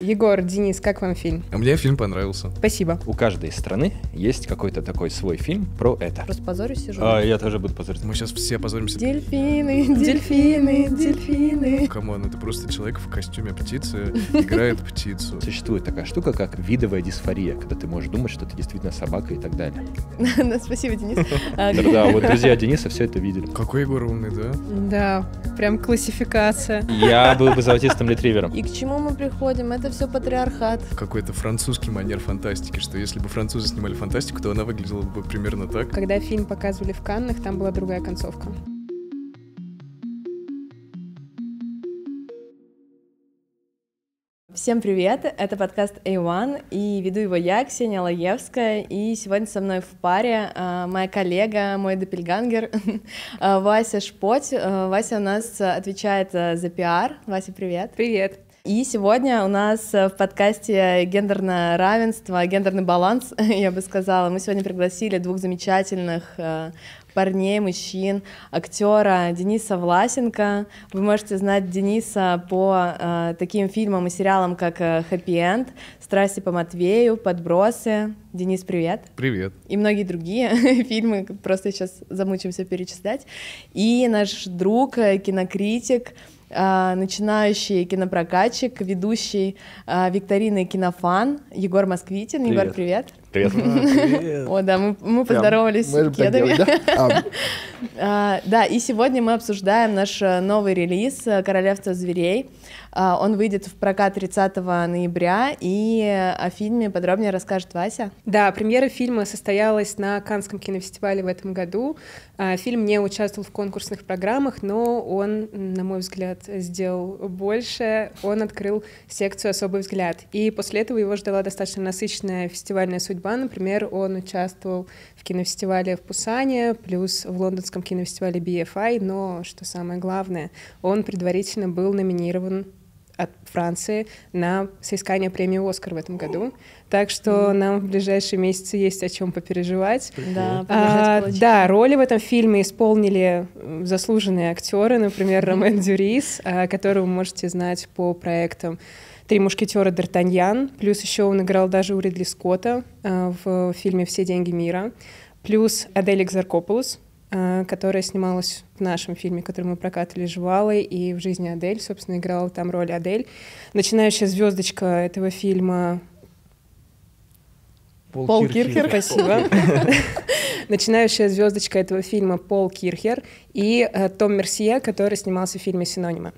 Егор, Денис, как вам фильм? А мне фильм понравился. Спасибо. У каждой страны есть какой-то такой свой фильм про это. Просто позорюсь сижу. А, я тоже буду позориться. Мы сейчас все позоримся. Дельфины, дельфины, дельфины. Камон, это просто человек в костюме птицы играет птицу. Существует такая штука, как видовая дисфория, когда ты можешь думать, что ты действительно собака и так далее. Спасибо, Денис. А, да, вот друзья Дениса все это видели. Какой Егор умный, да? Да, прям классификация. Я был бы золотистым ретривером. И к чему мы приходим? Это это все патриархат. Какой-то французский манер фантастики, что если бы французы снимали фантастику, то она выглядела бы примерно так. Когда фильм показывали в Каннах, там была другая концовка. Всем привет! Это подкаст A1, и веду его я, Ксения Лаевская, и сегодня со мной в паре а, моя коллега, мой допельгангер а, Вася Шпоть. А, Вася у нас отвечает за пиар. Вася, привет! Привет! И сегодня у нас э, в подкасте «Гендерное равенство», «Гендерный баланс», я бы сказала. Мы сегодня пригласили двух замечательных э, парней, мужчин, актера Дениса Власенко. Вы можете знать Дениса по э, таким фильмам и сериалам, как Happy э, End, «Страсти по Матвею», «Подбросы». Денис, привет. Привет. И многие другие фильмы, просто сейчас замучимся перечислять. И наш друг, кинокритик, а, начинающий кинопрокатчик, ведущий а, викторины «Кинофан» Егор Москвитин. Привет. Егор, привет. Привет. О, да, мы, мы поздоровались Прям, с кедами. Делать, да? А. а, да, и сегодня мы обсуждаем наш новый релиз «Королевство зверей». А, он выйдет в прокат 30 ноября, и о фильме подробнее расскажет Вася. Да, премьера фильма состоялась на Канском кинофестивале в этом году. А, фильм не участвовал в конкурсных программах, но он, на мой взгляд, сделал больше. Он открыл секцию «Особый взгляд». И после этого его ждала достаточно насыщенная фестивальная судьба. Например, он участвовал в кинофестивале в Пусане, плюс в лондонском кинофестивале BFI, но, что самое главное, он предварительно был номинирован от Франции на соискание премии «Оскар» в этом году. Так что mm. нам в ближайшие месяцы есть о чем попереживать. Да, а, да, роли в этом фильме исполнили заслуженные актеры, например, Ромен Дюрис, а, которого вы можете знать по проектам «Три мушкетера Д'Артаньян». Плюс еще он играл даже у Ридли Скотта э, в фильме «Все деньги мира». Плюс Адель Экзаркопулос, э, которая снималась в нашем фильме, который мы прокатывали «Жвалы», и в «Жизни Адель», собственно, играла там роль Адель. Начинающая звездочка этого фильма Пол, Пол Кирхер, Кирхер спасибо. Начинающая звездочка этого фильма Пол Кирхер и э, Том Мерсье, который снимался в фильме «Синонимы».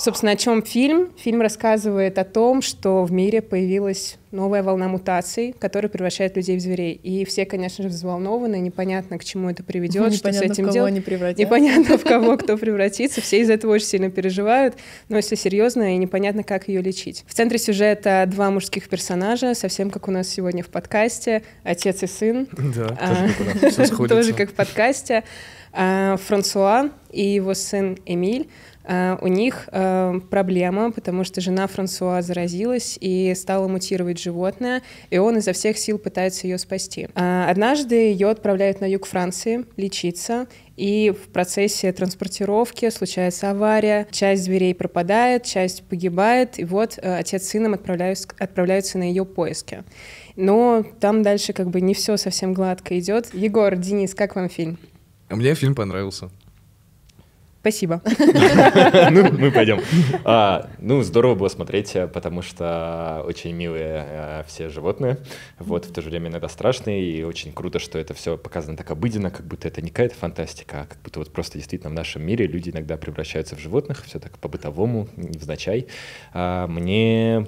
Собственно, о чем фильм? Фильм рассказывает о том, что в мире появилась новая волна мутаций, которая превращает людей в зверей. И все, конечно же, взволнованы, непонятно, к чему это приведет, что с этим в делать. Они непонятно, в кого кто превратится. Все из этого очень сильно переживают, но если серьезно, и непонятно, как ее лечить. В центре сюжета два мужских персонажа, совсем как у нас сегодня в подкасте, отец и сын. Да, а, тоже как в подкасте. А, Франсуа и его сын Эмиль. Э, у них э, проблема, потому что жена Франсуа заразилась и стала мутировать животное, и он изо всех сил пытается ее спасти. Э, однажды ее отправляют на юг Франции лечиться, и в процессе транспортировки случается авария, часть зверей пропадает, часть погибает, и вот отец с сыном отправляются, отправляются на ее поиски. Но там дальше как бы не все совсем гладко идет. Егор, Денис, как вам фильм? Мне фильм понравился. Спасибо. Ну, мы пойдем. А, ну, здорово было смотреть, потому что очень милые э, все животные. Вот, в то же время иногда страшные. И очень круто, что это все показано так обыденно, как будто это не какая-то фантастика, а как будто вот просто действительно в нашем мире люди иногда превращаются в животных. Все так по-бытовому, невзначай. А, мне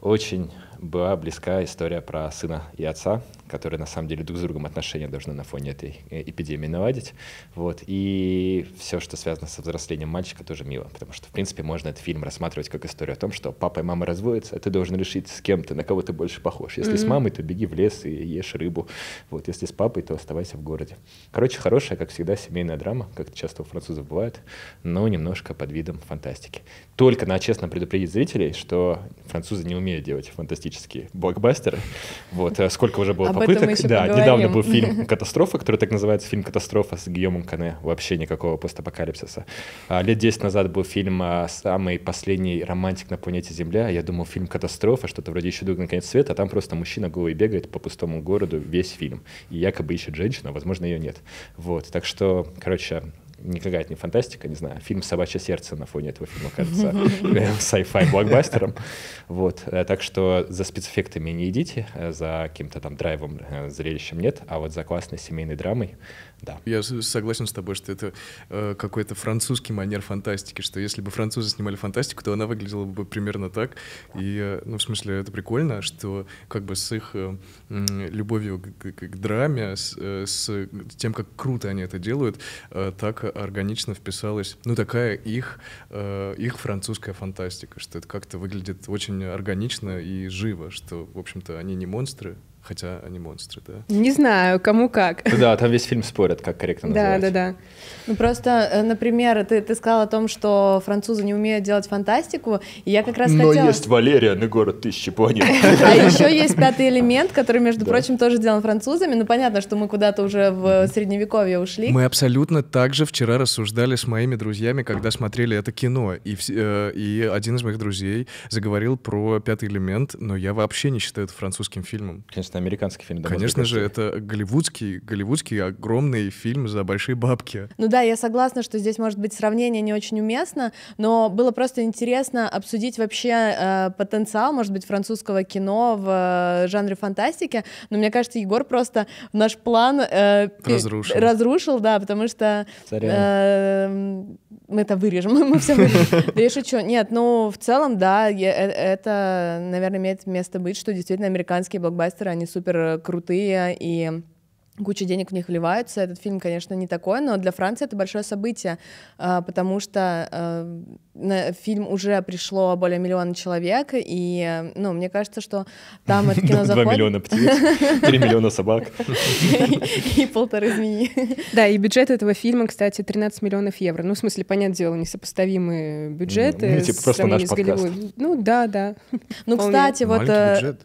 очень была близка история про сына и отца, которые на самом деле друг с другом отношения должны на фоне этой э, эпидемии наладить. Вот. И все, что связано со взрослением мальчика, тоже мило, потому что, в принципе, можно этот фильм рассматривать как историю о том, что папа и мама разводятся, а ты должен решить, с кем ты, на кого ты больше похож. Если mm-hmm. с мамой, то беги в лес и ешь рыбу. Вот. Если с папой, то оставайся в городе. Короче, хорошая, как всегда, семейная драма, как часто у французов бывает, но немножко под видом фантастики. Только на честно предупредить зрителей, что французы не умеют делать фантастические блокбастеры. Вот. Э, сколько уже было, а попыток. Да, поговорим. недавно был фильм «Катастрофа», который так называется, фильм «Катастрофа» с Гийомом Кане. Вообще никакого постапокалипсиса. А, лет 10 назад был фильм а, «Самый последний романтик на планете Земля». Я думал, фильм «Катастрофа», что-то вроде «Еще на конец света», а там просто мужчина голый бегает по пустому городу весь фильм. И якобы ищет женщину, а возможно, ее нет. Вот, так что, короче, никакая это не фантастика, не знаю, а фильм «Собачье сердце» на фоне этого фильма кажется sci-fi блокбастером. Вот. Э, так что за спецэффектами не идите, э, за каким-то там драйвом, э, зрелищем нет, а вот за классной семейной драмой да. Я согласен с тобой, что это э, какой-то французский манер фантастики, что если бы французы снимали фантастику, то она выглядела бы примерно так. И, э, ну, в смысле, это прикольно, что как бы с их э, любовью к, к, к драме, с, э, с тем, как круто они это делают, э, так органично вписалась, ну, такая их, э, их французская фантастика, что это как-то выглядит очень органично и живо, что, в общем-то, они не монстры, Хотя они монстры, да? Не знаю, кому как. да, там весь фильм спорят, как корректно да, называть. Да, да, да. Ну просто, э, например, ты, ты сказал о том, что французы не умеют делать фантастику, и я как раз Но хотела... Но есть Валерия на ну, город тысячи планет. А еще есть пятый элемент, который, между прочим, тоже делан французами. Ну понятно, что мы куда-то уже в средневековье ушли. Мы абсолютно так же вчера рассуждали с моими друзьями, когда смотрели это кино. И, э, и один из моих друзей заговорил про пятый элемент, но я вообще не считаю это французским фильмом. Конечно, американский фильм. Конечно же, это голливудский, голливудский огромный фильм за большие бабки. Ну да, я согласна, что здесь, может быть, сравнение не очень уместно, но было просто интересно обсудить вообще э, потенциал, может быть, французского кино в э, жанре фантастики, но мне кажется, Егор просто наш план э, разрушил. разрушил, да, потому что... Э, мы это вырежем, мы все вырежем. Да я шучу. Нет, ну, в целом, да, э, это, наверное, имеет место быть, что действительно американские блокбастеры, они супер э, крутые, и куча денег в них вливается. Этот фильм, конечно, не такой, но для Франции это большое событие, а, потому что а, на фильм уже пришло более миллиона человек, и, ну, мне кажется, что там это кино заходит... Два миллиона птиц, три миллиона собак. И полторы змеи. Да, и бюджет этого фильма, кстати, 13 миллионов евро. Ну, в смысле, понятное дело, несопоставимые бюджеты. Ну, ну типа просто наш подкаст. Ну, да, да. Ну, кстати, вот...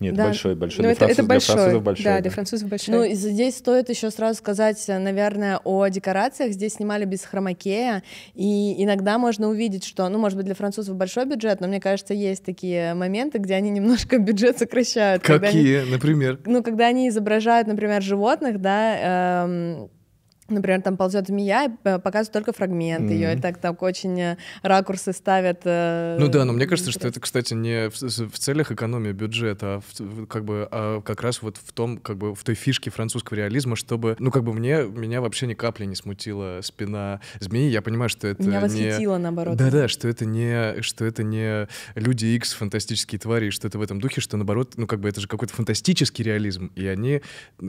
Нет, да. большой, большой. Но ну, для, это, француз, это большой. для французов большой. Да, да, для французов большой. Ну, здесь стоит еще сразу сказать, наверное, о декорациях. Здесь снимали без хромакея, и иногда можно увидеть, что, ну, может быть, для французов большой бюджет, но мне кажется, есть такие моменты, где они немножко бюджет сокращают. Какие, они, например? Ну, когда они изображают, например, животных, да, эм, например, там ползет змея, э, показывают только фрагмент mm-hmm. ее, и так, там очень э, ракурсы ставят. Э, ну да, но мне кажется, что это, кстати, не в, в целях экономии бюджета, а в, как бы а как раз вот в том, как бы в той фишке французского реализма, чтобы, ну как бы мне меня вообще ни капли не смутила спина змеи, я понимаю, что это меня восхитило не... наоборот. Да-да, что это не что это не люди X фантастические твари, что это в этом духе, что наоборот, ну как бы это же какой-то фантастический реализм, и они,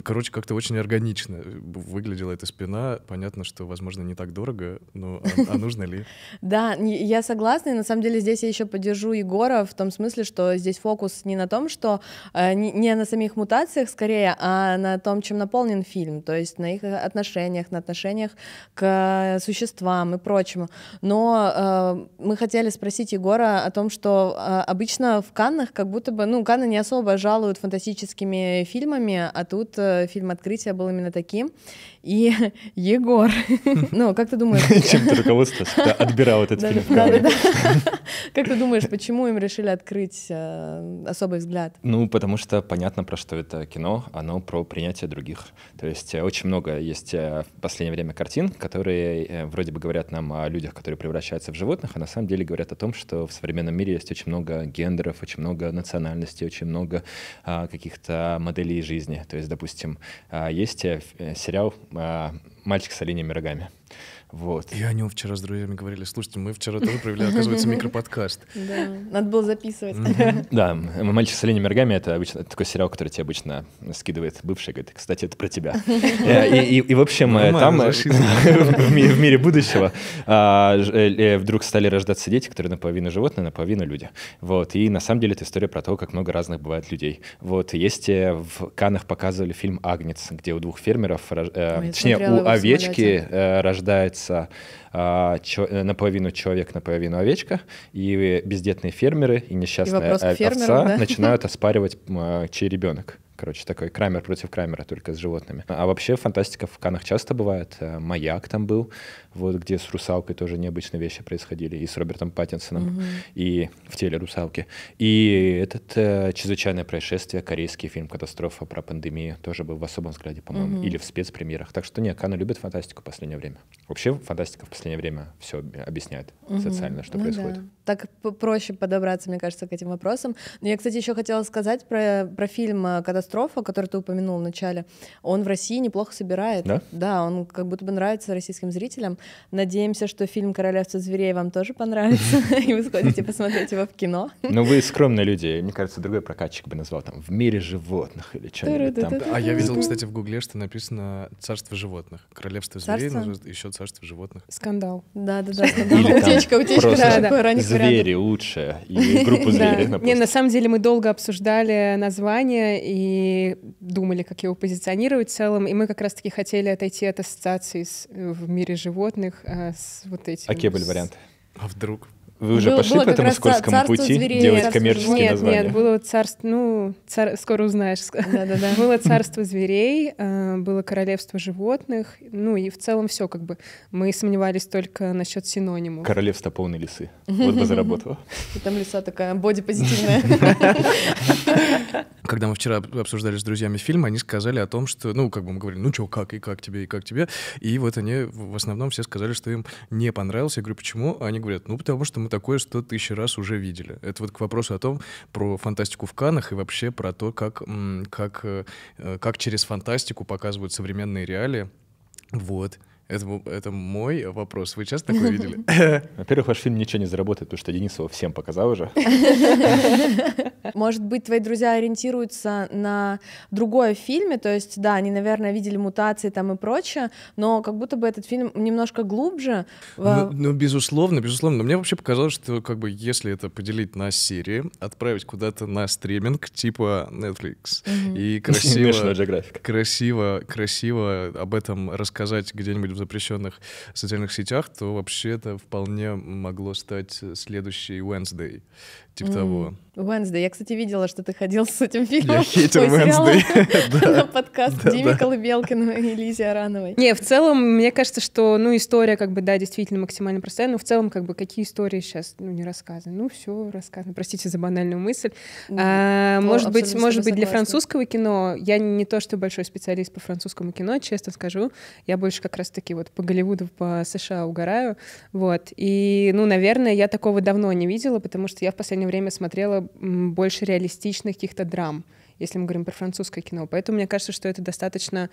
короче, как-то очень органично э, выглядела эта спина вина, понятно, что, возможно, не так дорого, но а, а нужно ли? Да, я согласна, и на самом деле здесь я еще поддержу Егора в том смысле, что здесь фокус не на том, что э, не на самих мутациях скорее, а на том, чем наполнен фильм, то есть на их отношениях, на отношениях к существам и прочему. Но э, мы хотели спросить Егора о том, что э, обычно в Каннах как будто бы, ну, Канны не особо жалуют фантастическими фильмами, а тут фильм «Открытие» был именно таким и Егор. Ну, как ты думаешь... Чем ты руководствовался, когда отбирал этот фильм? Как ты думаешь, почему им решили открыть э, особый взгляд? Ну, потому что понятно, про что это кино. Оно про принятие других. То есть э, очень много есть э, в последнее время картин, которые вроде бы говорят нам о людях, которые превращаются в животных, а на самом деле говорят о том, что в современном мире есть очень много гендеров, очень много национальностей, очень много а, каких-то моделей жизни. То есть, допустим, а, есть сериал Э, мальчик с оленями рогами. Вот. И о нем вчера с друзьями говорили. Слушайте, мы вчера тоже провели, оказывается, микроподкаст. Да, надо было записывать. Да, «Мальчик с оленями рогами» — это обычно такой сериал, который тебе обычно скидывает бывший, говорит, кстати, это про тебя. Э, и, в общем, э, там э, в мире будущего а, вдруг стали рождаться дети, которые наполовину животные, наполовину люди. Вот. И на самом деле это история про то, как много разных бывает людей. Вот. Есть в Канах показывали фильм «Агнец», где у двух фермеров, ну, точнее, у овечки рождается называется а, э, «Наполовину человек, наполовину овечка», и бездетные фермеры и несчастные и овца да? начинают оспаривать, а, чей ребенок. Короче, такой Крамер против Крамера, только с животными. А вообще фантастика в Канах часто бывает. Э, «Маяк» там был вот где с русалкой тоже необычные вещи происходили, и с Робертом Паттинсоном, угу. и в теле русалки. И этот э, «Чрезвычайное происшествие», корейский фильм «Катастрофа» про пандемию, тоже был в особом взгляде, по-моему, угу. или в спецпремьерах. Так что, не, Кана любит фантастику в последнее время. Вообще фантастика в последнее время все объясняет угу. социально, что ну происходит. Да. Так проще подобраться, мне кажется, к этим вопросам. Но я, кстати, еще хотела сказать про, про фильм э, «Катастрофа», который ты упомянул в начале. Он в России неплохо собирает. Да? Да, он как будто бы нравится российским зрителям. Надеемся, что фильм «Королевство зверей» вам тоже понравится, и вы сходите посмотреть его в кино. Ну, вы скромные люди. Мне кажется, другой прокатчик бы назвал там «В мире животных» или что-нибудь там. А я видел, кстати, в Гугле, что написано «Царство животных». «Королевство зверей» еще «Царство животных». Скандал. Да-да-да, скандал. Утечка, утечка. Да, Звери лучше и группу зверей. Не, на самом деле мы долго обсуждали название и думали, как его позиционировать в целом, и мы как раз-таки хотели отойти от ассоциаций в мире животных животных а, с вот этим. А кебель вариант. А вдруг? Вы уже Был, пошли по этому скользкому пути зверей, делать коммерческие нет, названия? Нет, было царство, ну, цар... скоро узнаешь. Было царство зверей, э, было королевство животных, ну и в целом все как бы. Мы сомневались только насчет синонимов. Королевство полной лисы. Вот бы заработало. И там лиса такая бодипозитивная. Когда мы вчера обсуждали с друзьями фильм, они сказали о том, что, ну, как бы мы говорили, ну, что, как, и как тебе, и как тебе. И вот они в основном все сказали, что им не понравилось. Я говорю, почему? Они говорят, ну, потому что мы такое, что тысячи раз уже видели. Это вот к вопросу о том, про фантастику в Канах и вообще про то, как, как, э, э, как через фантастику показывают современные реалии. Вот. Это, это мой вопрос. Вы часто такое видели? Во-первых, ваш фильм ничего не заработает, потому что его всем показал уже. Может быть, твои друзья ориентируются на другое фильме, то есть, да, они, наверное, видели мутации там и прочее, но как будто бы этот фильм немножко глубже. Ну, ну безусловно, безусловно. Но мне вообще показалось, что как бы если это поделить на серии, отправить куда-то на стриминг типа Netflix и красиво, красиво, красиво об этом рассказать где-нибудь в запрещенных социальных сетях, то вообще это вполне могло стать следующий Wednesday, Типа mm. того. Wednesday. Я, кстати, видела, что ты ходил с этим фильмом. Я хейтер Wednesday. На подкаст Диме Колыбелкину и Лизе Арановой. Не, в целом, мне кажется, что, ну, история, как бы, да, действительно максимально простая, но в целом, как бы, какие истории сейчас, ну, не рассказаны. Ну, все рассказано. Простите за банальную мысль. А, может быть, может быть, для французского кино, я не то, что большой специалист по французскому кино, честно скажу, я больше как раз-таки вот по Голливуду, по США угораю, вот. И, ну, наверное, я такого давно не видела, потому что я в последнее последнее время смотрела больше реалистичных каких-то драм если мы говорим про французское кино. Поэтому мне кажется, что это достаточно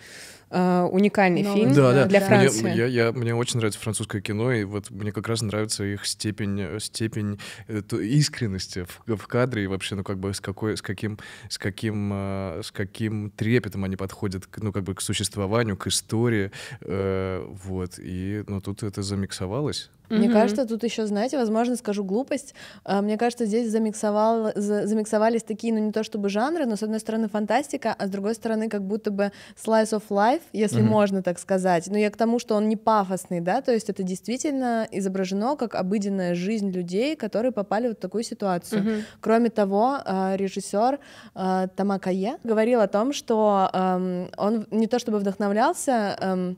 э, уникальный Новый. фильм да, да. для Франции. Мне, я, я, мне очень нравится французское кино, и вот мне как раз нравится их степень, степень искренности в, в кадре, и вообще, ну, как бы, с, какой, с, каким, с, каким, э, с каким трепетом они подходят, к, ну, как бы, к существованию, к истории, э, вот, и, ну, тут это замиксовалось, мне mm-hmm. кажется, тут еще, знаете, возможно, скажу глупость. А, мне кажется, здесь замиксовал, замиксовались такие, ну не то чтобы жанры, но с одной стороны фантастика, а с другой стороны как будто бы slice of life, если mm-hmm. можно так сказать. Но ну, я к тому, что он не пафосный, да, то есть это действительно изображено как обыденная жизнь людей, которые попали вот в такую ситуацию. Mm-hmm. Кроме того, а, режиссер а, Тамакае говорил о том, что он не то чтобы вдохновлялся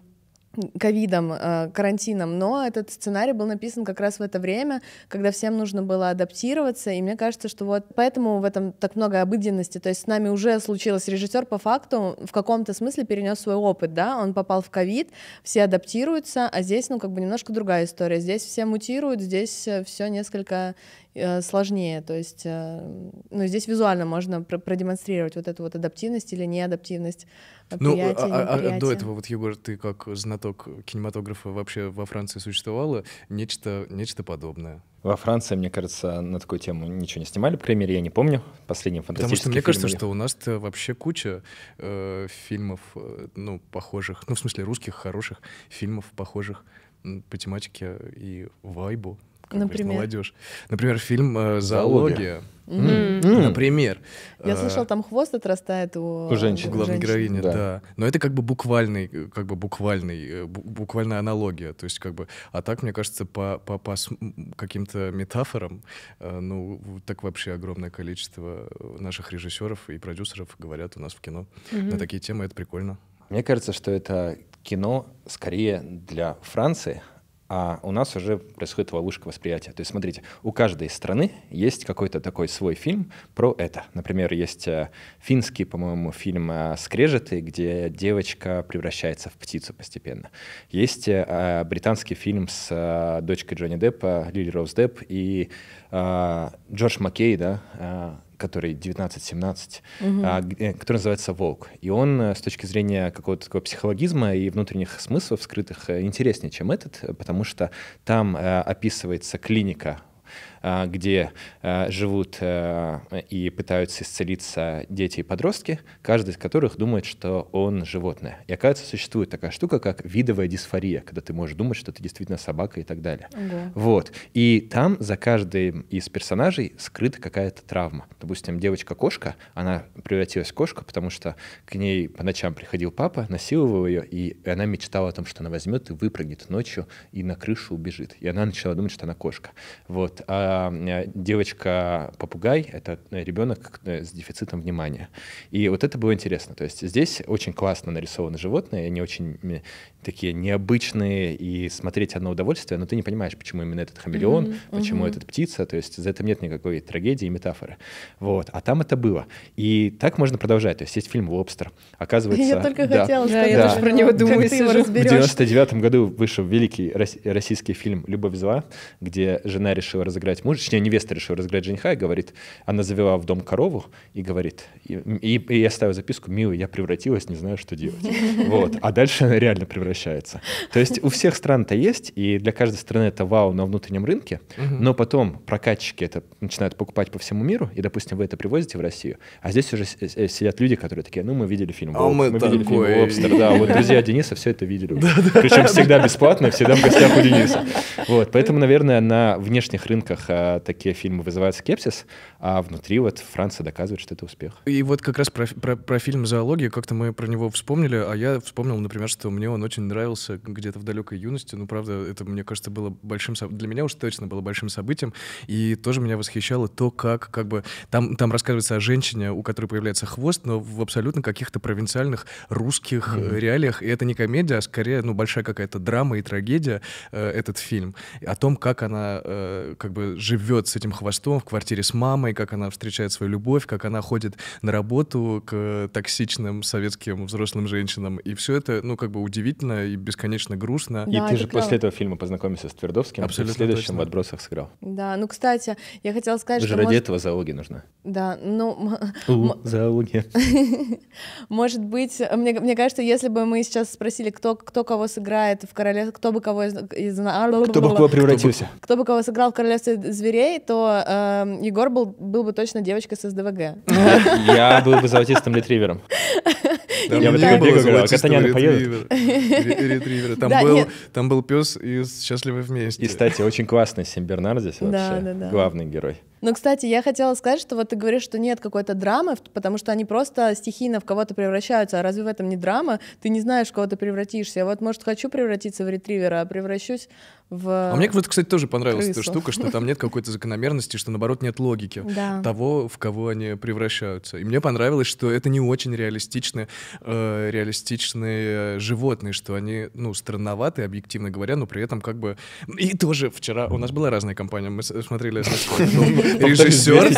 ковидом, э, карантином, но этот сценарий был написан как раз в это время, когда всем нужно было адаптироваться, и мне кажется, что вот поэтому в этом так много обыденности, то есть с нами уже случилось, режиссер по факту в каком-то смысле перенес свой опыт, да, он попал в ковид, все адаптируются, а здесь, ну, как бы немножко другая история, здесь все мутируют, здесь э, все несколько э, сложнее, то есть, ну, здесь визуально можно продемонстрировать вот эту вот адаптивность или неадаптивность Ну, а, а, а, а до этого, вот, Егор, ты как знаток знаток кинематографа вообще во Франции существовало нечто, нечто подобное. Во Франции, мне кажется, на такую тему ничего не снимали. Пример я не помню. Последний фантастический Потому что мне фильм кажется, или... что у нас вообще куча э, фильмов, э, ну, похожих, ну, в смысле, русских хороших фильмов, похожих по тематике и вайбу. Например? молодежь. Например, фильм э, «Зоология». Mm. Mm. Например. Я э, слышал, там хвост отрастает у, у женщин. главной героини, да. да. Но это как бы буквальный, э, как бы буквальный, буквальная аналогия. То есть как бы, а так, мне кажется, по, по, по каким-то метафорам, ну, так вообще огромное количество наших режиссеров и продюсеров говорят у нас в кино mm-hmm. на такие темы, это прикольно. Мне кажется, что это кино скорее для Франции, а у нас уже происходит ловушка восприятия. То есть, смотрите, у каждой страны есть какой-то такой свой фильм про это. Например, есть э, финский, по-моему, фильм э, «Скрежеты», где девочка превращается в птицу постепенно. Есть э, а, британский фильм с дочкой Джонни Деппа, Лили Роуз Депп и Джордж Маккей, да, который 19-17, угу. А, э, который называется «Волк». И он э, с точки зрения какого-то такого психологизма и внутренних смыслов скрытых э, интереснее, чем этот, потому что там описывается клиника а, где а, живут а, и пытаются исцелиться дети и подростки, каждый из которых думает, что он животное. И оказывается, существует такая штука, как видовая дисфория, когда ты можешь думать, что ты действительно собака и так далее. Да. Вот. И там за каждым из персонажей скрыта какая-то травма. Допустим, девочка-кошка, она превратилась в кошку, потому что к ней по ночам приходил папа, насиловал ее, и она мечтала о том, что она возьмет и выпрыгнет ночью и на крышу убежит. И она начала думать, что она кошка. Вот. А Э, девочка-попугай, это э, ребенок э, с дефицитом внимания. И вот это было интересно. То есть здесь очень классно нарисованы животные, они очень такие необычные и смотреть одно удовольствие, но ты не понимаешь, почему именно этот хамелеон, mm-hmm. почему mm-hmm. этот птица, то есть за этим нет никакой трагедии и метафоры. Вот, а там это было. И так можно продолжать, то есть есть фильм «Лобстер», оказывается... Я только да, хотела да, сказать, да, я тоже да. про него думаю, ты его В 99 году вышел великий российский фильм «Любовь зла», где жена решила разыграть мужа, точнее, невеста решила разыграть жениха и говорит, она завела в дом корову и говорит, и, и, и я ставлю записку, «Милый, я превратилась, не знаю, что делать». Вот, а дальше она реально превратилась возвращается. То есть у всех стран-то есть, и для каждой страны это вау на внутреннем рынке, угу. но потом прокатчики это начинают покупать по всему миру, и, допустим, вы это привозите в Россию, а здесь уже э, сидят люди, которые такие, ну, мы видели фильм «Волк», а мы, мы видели фильм «Лобстер», да, вот друзья Дениса все это видели. Причем всегда бесплатно, всегда в гостях у Дениса. Вот, поэтому, наверное, на внешних рынках а, такие фильмы вызывают скепсис, а внутри вот Франция доказывает, что это успех. И вот как раз про, про, про фильм «Зоология», как-то мы про него вспомнили, а я вспомнил, например, что мне он очень очень нравился где-то в далекой юности. Ну, правда, это, мне кажется, было большим... Для меня уж точно было большим событием. И тоже меня восхищало то, как, как бы... Там, там рассказывается о женщине, у которой появляется хвост, но в абсолютно каких-то провинциальных русских mm-hmm. реалиях. И это не комедия, а скорее, ну, большая какая-то драма и трагедия, э, этот фильм. О том, как она э, как бы живет с этим хвостом в квартире с мамой, как она встречает свою любовь, как она ходит на работу к токсичным советским взрослым женщинам. И все это, ну, как бы удивительно печально и бесконечно грустно. Да, и ты же правда. после этого фильма познакомился с Твердовским, Абсолютно ты в следующем точно. в «Отбросах» сыграл. Да, ну, кстати, я хотела сказать, Вы что... же ради может... этого зоология нужна. Да, ну... У, зоология. Может быть, мне, мне кажется, если бы мы сейчас спросили, кто, кто кого сыграет в короле, кто бы кого из... А, кто бы кого превратился. Кто бы кого сыграл в «Королевстве зверей», то эм, Егор был, был бы точно девочкой с СДВГ. Я был бы золотистым ретривером. Я бы такой бегу, говорю, а Катаняна поедет ретриверы. Там, был, там был пес из «Счастливы вместе». И, кстати, очень классный Симбернар здесь вообще. Главный герой. Но, ну, кстати, я хотела сказать, что вот ты говоришь, что нет какой-то драмы, потому что они просто стихийно в кого-то превращаются. А разве в этом не драма? Ты не знаешь, в кого ты превратишься. Я вот, может, хочу превратиться в ретривера, а превращусь в... А мне, кстати, тоже понравилась крысу. эта штука, что там нет какой-то закономерности, что, наоборот, нет логики да. того, в кого они превращаются. И мне понравилось, что это не очень реалистичные, э, реалистичные э, животные, что они, ну, странноватые, объективно говоря, но при этом как бы... И тоже вчера у нас была разная компания, мы смотрели... Режиссер,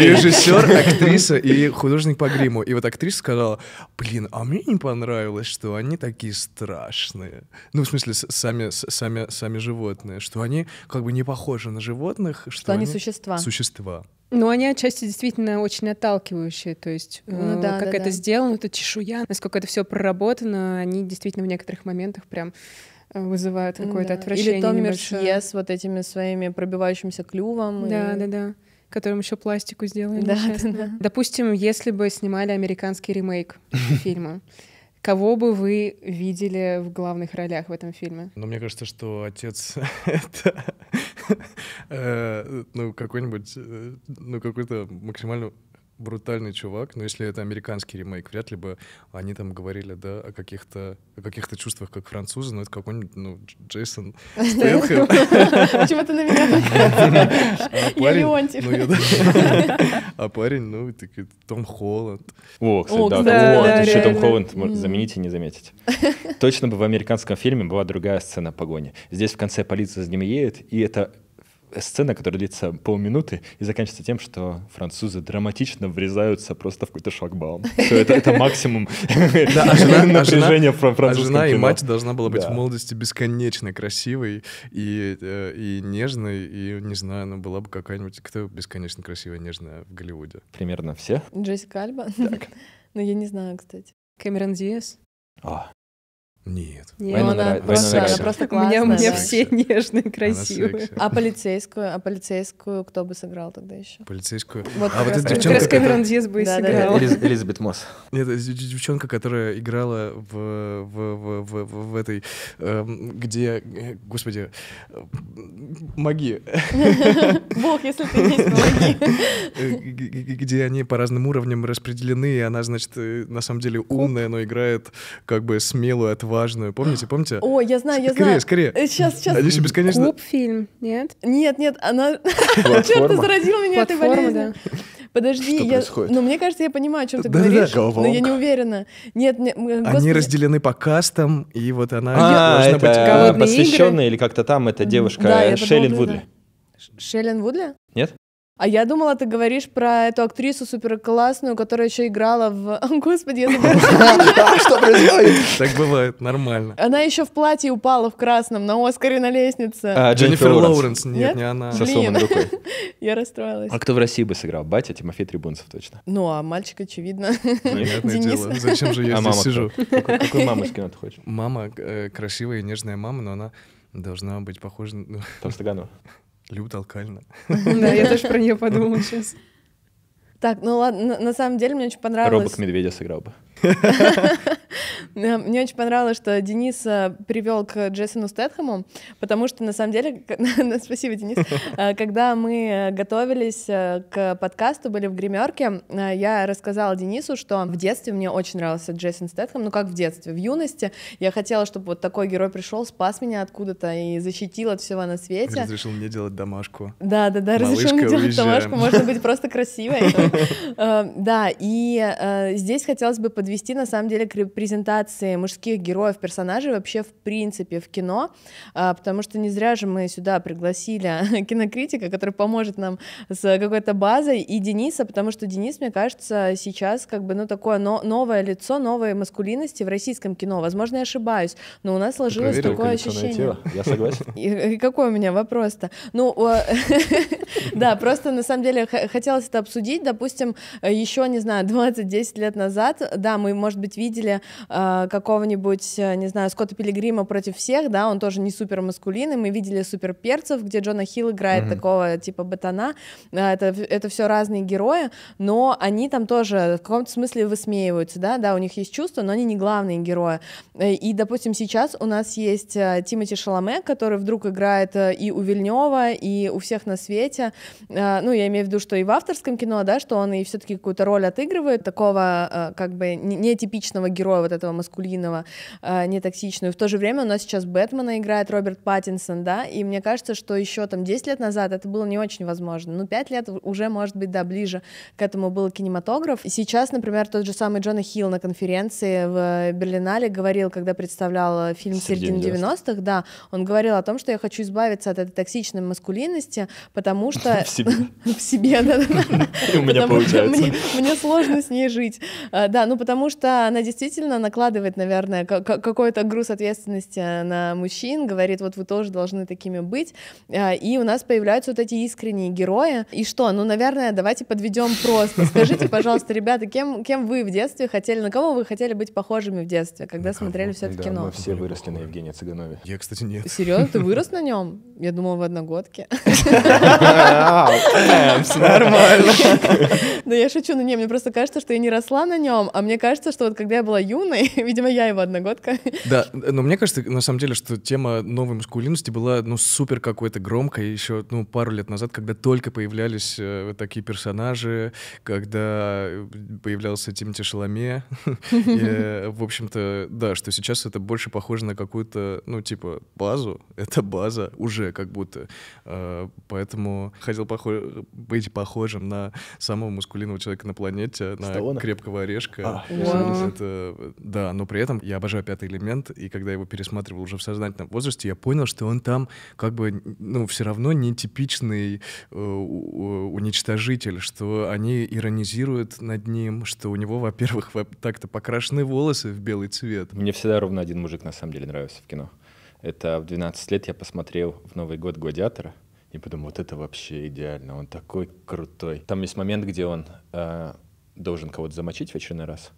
режиссер, актриса и художник по гриму. И вот актриса сказала, блин, а мне не понравилось, что они такие страшные. Ну, в смысле, сами, сами, сами животные. Что они как бы не похожи на животных. Что, что они существа. Существа. Ну, они отчасти действительно очень отталкивающие, то есть э, ну, да, как да, это да. сделано, это чешуя, насколько это все проработано, они действительно в некоторых моментах прям Э, вызывают какое-то да. отвращение. Или Том небольшое. с вот этими своими пробивающимся клювом. Да, и... да, да. Которым еще пластику сделали. Да, да, да. Допустим, если бы снимали американский ремейк фильма, Кого бы вы видели в главных ролях в этом фильме? Ну, мне кажется, что отец это э, ну, какой-нибудь, э, ну, какой-то максимально брутальный чувак, но если это американский ремейк, вряд ли бы они там говорили, да, о каких-то о каких-то чувствах, как французы, но это какой-нибудь, ну, Джейсон Стэнхэм. Почему ты на меня а ну, Леонтьев. А парень, ну, Том Холланд. О, кстати, да, Холланд. Еще Том Холланд заменить и не заметить. Точно бы в американском фильме была другая сцена погони. Здесь в конце полиция за ними едет, и это сцена, которая длится полминуты и заканчивается тем, что французы драматично врезаются просто в какой-то шлагбаум. Все, это, это максимум напряжения французского А жена а а и мать должна была быть в молодости бесконечно красивой и э, и нежной, и, не знаю, она была бы какая-нибудь... Кто бесконечно красивая нежная в Голливуде? Примерно все. Джессика Альба? Ну, я не знаю, кстати. Кэмерон Диас? А, нет. Нет она, война, просто, война она просто классная. У меня, у меня все нежные, красивые. А полицейскую? А полицейскую кто бы сыграл тогда еще? Полицейскую? Вот а вот эта девчонка... Как Кэмерон Диас бы да, сыграл. Да, да. Элизабет Мосс. Нет, девчонка, которая играла в, в, в, в, в, в этой... Эм, где... Э, господи... Маги. Бог, если ты есть маги. Э, где они по разным уровням распределены, и она, значит, э, на самом деле умная, но играет как бы смелую, отважную важную. Помните, помните? О, я знаю, я скорее, знаю. Скорее, скорее. Э, сейчас, сейчас. Алиса бесконечно... Клуб фильм, нет? Нет, нет, она... Черт, ты заразила меня этой болезнью. Подожди, что я... происходит? Ну, мне кажется, я понимаю, о чем ты да, говоришь, да, но я не уверена. Нет, не... Они разделены по кастам, и вот она а, это быть... посвященная или как-то там эта девушка да, Шеллен Вудли. Шеллен Вудли? Нет? А я думала, ты говоришь про эту актрису суперклассную, которая еще играла в... Господи, я забыла. Что происходит? Так бывает, нормально. Она еще в платье упала в красном на Оскаре на лестнице. А, Дженнифер Лоуренс. Нет, не она. Со сломанной рукой. Я расстроилась. А кто в России бы сыграл? Батя Тимофей Трибунцев точно. Ну, а мальчик, очевидно. Понятное дело. Ну, зачем же я а здесь сижу? Какую мамочку ты хочешь? Мама э, красивая и нежная мама, но она должна быть похожа... Там Стаганова. Люда Алкальна. Да, я тоже про нее подумала сейчас. Так, ну ладно, на самом деле мне очень понравилось. Робок Медведя сыграл бы. Мне очень понравилось, что Денис э, привел к Джейсону Стэтхэму, потому что на самом деле, спасибо, Денис, э, когда мы э, готовились к подкасту, были в гримерке, я рассказала Денису, что в детстве мне очень нравился Джейсон Стэтхэм, ну как в детстве, в юности. Я хотела, чтобы вот такой герой пришел, спас меня откуда-то и защитил от всего на свете. Разрешил мне делать домашку. Да, да, да, разрешил мне делать домашку, можно быть просто красивой. Да, и здесь хотелось бы подвести подвести, на самом деле, к репрезентации мужских героев, персонажей вообще в принципе в кино, а, потому что не зря же мы сюда пригласили кинокритика, который поможет нам с какой-то базой, и Дениса, потому что Денис, мне кажется, сейчас как бы, ну, такое но новое лицо, новой маскулинности в российском кино. Возможно, я ошибаюсь, но у нас сложилось Проверил такое ощущение. Тело. Я согласен. И, и какой у меня вопрос-то? Ну, да, просто на самом деле хотелось это обсудить. Допустим, э, еще, не знаю, 20-10 лет назад, да, там, и, может быть, видели э, какого-нибудь, э, не знаю, Скотта Пилигрима против всех, да, он тоже не супер маскулин, мы видели супер перцев, где Джона Хилл играет mm-hmm. такого типа ботана, э, это, это все разные герои, но они там тоже в каком-то смысле высмеиваются, да, да, у них есть чувства, но они не главные герои. Э, и, допустим, сейчас у нас есть Тимати Шаломе, который вдруг играет и у Вильнева, и у всех на свете, ну, я имею в виду, что и в авторском кино, да, что он и все-таки какую-то роль отыгрывает, такого как бы нетипичного героя вот этого маскулинного, э, а, нетоксичную. В то же время у нас сейчас Бэтмена играет Роберт Паттинсон, да, и мне кажется, что еще там 10 лет назад это было не очень возможно, ну 5 лет уже, может быть, да, ближе к этому был кинематограф. И сейчас, например, тот же самый Джона Хилл на конференции в э, Берлинале говорил, когда представлял э, фильм «Середина 90-х», да, он говорил о том, что я хочу избавиться от этой токсичной маскулинности, потому что... В себе. В себе, да. У меня получается. Мне сложно с ней жить. А, да, ну потому потому что она действительно накладывает, наверное, какой-то груз ответственности на мужчин, говорит, вот вы тоже должны такими быть, э, и у нас появляются вот эти искренние герои. И что, ну, наверное, давайте подведем просто. Скажите, пожалуйста, ребята, кем, кем вы в детстве хотели, на кого вы хотели быть похожими в детстве, когда ну, смотрели все это да, кино? мы все выросли на Евгении Цыганове. Я, кстати, нет. Серьезно, ты вырос на нем? Я думала, в одногодке. Нормально. Да я шучу, но не, мне просто кажется, что я не росла на нем, а мне кажется, что вот когда я была юной, видимо, я его одногодка. Да, но мне кажется, на самом деле, что тема новой маскулинности была, ну, супер какой-то громкой еще, ну, пару лет назад, когда только появлялись э, такие персонажи, когда появлялся Тимати Шаломе. Э, в общем-то, да, что сейчас это больше похоже на какую-то, ну, типа, базу. Это база уже как будто. А, поэтому хотел быть похожим на самого мускулинного человека на планете, на крепкого орешка. А, это, да, но при этом я обожаю пятый элемент, и когда я его пересматривал уже в сознательном возрасте, я понял, что он там как бы, ну, все равно нетипичный э, уничтожитель, что они иронизируют над ним, что у него, во-первых, так-то покрашены волосы в белый цвет. Мне всегда ровно один мужик на самом деле нравился в кино. Это в 12 лет я посмотрел в Новый год «Гладиатора», и подумал, вот это вообще идеально, он такой крутой. Там есть момент, где он э, должен кого-то замочить в очередной раз,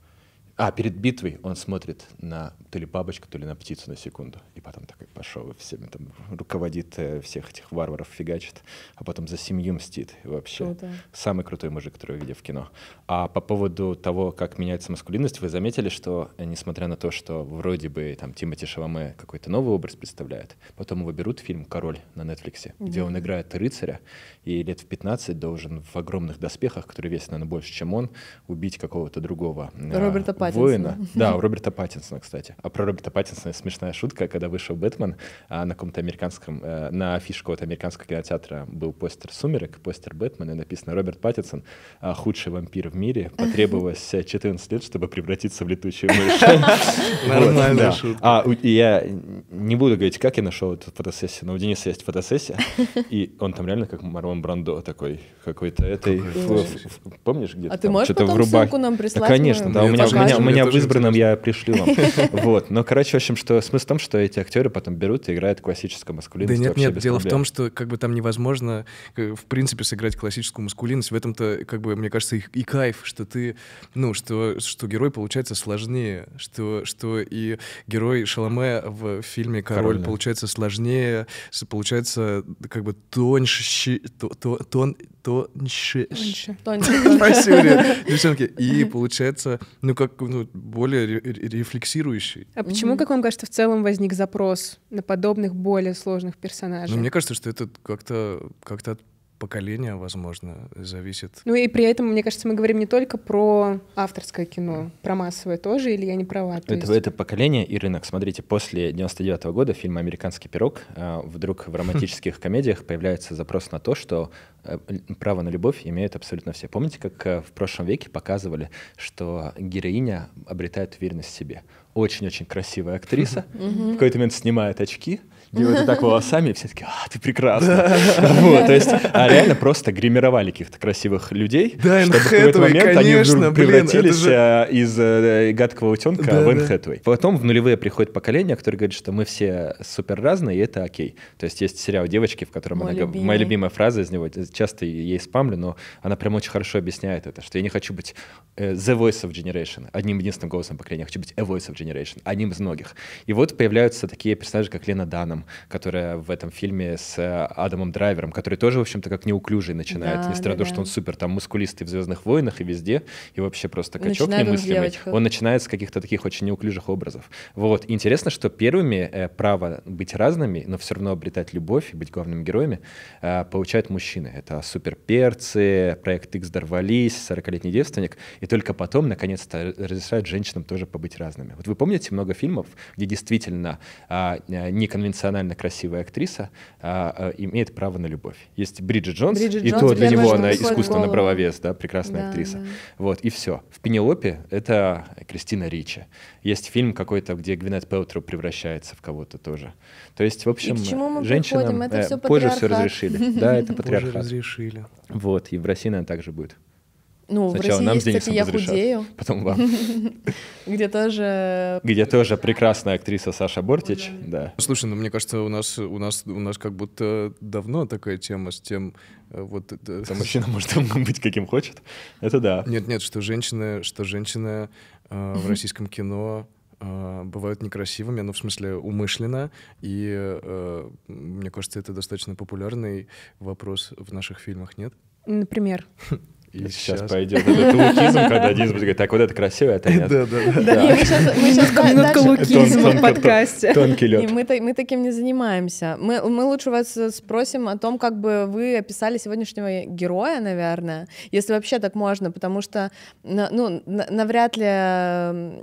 а, перед битвой он смотрит на то ли бабочку, то ли на птицу на секунду. И потом такой пошел и всеми там руководит э, всех этих варваров, фигачит, а потом за семью мстит. вообще Круто. самый крутой мужик, который видел в кино. А по поводу того, как меняется маскулинность, вы заметили, что э, несмотря на то, что вроде бы там Тимати Шаломе какой-то новый образ представляет, потом его берут фильм «Король» на Netflix, угу. где он играет рыцаря и лет в 15 должен в огромных доспехах, которые весят, наверное, больше, чем он, убить какого-то другого э, Роберта воина. Да, у Роберта Паттинсона, кстати. А про Роберта Паттинсона смешная шутка, когда вышел «Бэтмен», а, на каком-то американском, э, на афишку какого американского кинотеатра был постер «Сумерек», постер «Бэтмена», и написано «Роберт Паттинсон, а, худший вампир в мире, потребовалось 14 э, лет, чтобы превратиться в летучую мышь». Нормальная шутка. А, я не буду говорить, как я нашел эту фотосессию, но у Дениса есть фотосессия, и он там реально как Марлон Брандо такой, какой-то этой... Помнишь, где-то А ты можешь потом ссылку нам прислать? Конечно, да, у меня меня, у меня в избранном я пришлю вам. Вот. Но, короче, в общем, что смысл в том, что эти актеры потом берут и играют классическую маскулинность. Да нет, нет, дело в том, что как бы там невозможно, э, в принципе, сыграть классическую маскулинность. В этом-то, как бы, мне кажется, и, и кайф, что ты, ну, что, что герой получается сложнее, что, что и герой Шаломе в фильме «Король», Король получается сложнее, получается как бы тоньше, то то тон тоньше. Тоньше. тоньше. Спасибо, девчонки. И получается, ну как ну, более рефлексирующий. А почему, как вам кажется, в целом возник запрос на подобных более сложных персонажей? Ну, мне кажется, что это как-то как-то поколения, возможно, зависит. Ну и при этом, мне кажется, мы говорим не только про авторское кино, про массовое тоже, или я не права? Это, есть... это поколение и рынок. Смотрите, после 99 -го года фильма «Американский пирог» а, вдруг в романтических комедиях появляется запрос на то, что э, право на любовь имеют абсолютно все. Помните, как э, в прошлом веке показывали, что героиня обретает уверенность в себе? Очень-очень красивая актриса, в какой-то момент снимает очки, делают так волосами, и все такие, а, ты прекрасна. Вот, то есть а реально просто гримировали каких-то красивых людей, чтобы в какой-то момент они превратились а, из э, э, гадкого утенка в Энн Потом в нулевые приходит поколение, которое говорит, что мы все супер разные, и это окей. То есть есть сериал «Девочки», в котором она... Моя любимая фраза из него, э, часто ей спамлю, но она прям очень хорошо объясняет это, что я не хочу быть the voice of generation, одним единственным голосом поколения, я хочу быть a voice of generation, одним из многих. И вот появляются такие персонажи, как Лена Даном, которая в этом фильме с э, Адамом Драйвером, который тоже, в общем-то, как неуклюжий начинает, да, несмотря на да, то, что он супер там мускулистый в «Звездных войнах» и везде, и вообще просто качок начинает немыслимый. Он, он начинает с каких-то таких очень неуклюжих образов. Вот. Интересно, что первыми э, право быть разными, но все равно обретать любовь и быть главными героями э, получают мужчины. Это «Суперперцы», «Проект X дорвались», «40-летний девственник», и только потом, наконец-то, разрешают женщинам тоже побыть разными. Вот вы помните много фильмов, где действительно а, э, неконвенционально феноменально красивая актриса а, а, имеет право на любовь. Есть Бриджит Джонс, Бриджит и Джонс, то для него она искусственно голову. набрала вес, да, прекрасная да, актриса. Да. Вот, и все. В Пенелопе это Кристина Ричи. Есть фильм какой-то, где Гвинет Пелтру превращается в кого-то тоже. То есть, в общем, женщинам э, позже все разрешили. Да, это патриархат. Позже разрешили. Вот, и в России, наверное, также будет. Ну, Сначала в России нам есть, кстати, «Я разрешат, худею». Потом вам. Где тоже... Где тоже прекрасная актриса Саша Бортич, да. Слушай, ну мне кажется, у нас, у нас, у нас как будто давно такая тема с тем, э, вот... Там мужчина может быть каким хочет, это да. Нет, нет, что женщины, что женщины э, в российском кино э, бывают некрасивыми, ну, в смысле, умышленно, и мне кажется, это достаточно популярный вопрос в наших фильмах, нет? Например? И сейчас, сейчас пойдет этот лукизм, когда один будет говорить, так, вот это красиво, это нет. Да, да, да. Мы сейчас минутка лукизма в подкасте. Тонкий лед. Мы таким не занимаемся. Мы лучше вас спросим о том, как бы вы описали сегодняшнего героя, наверное, если вообще так можно, потому что, ну, навряд ли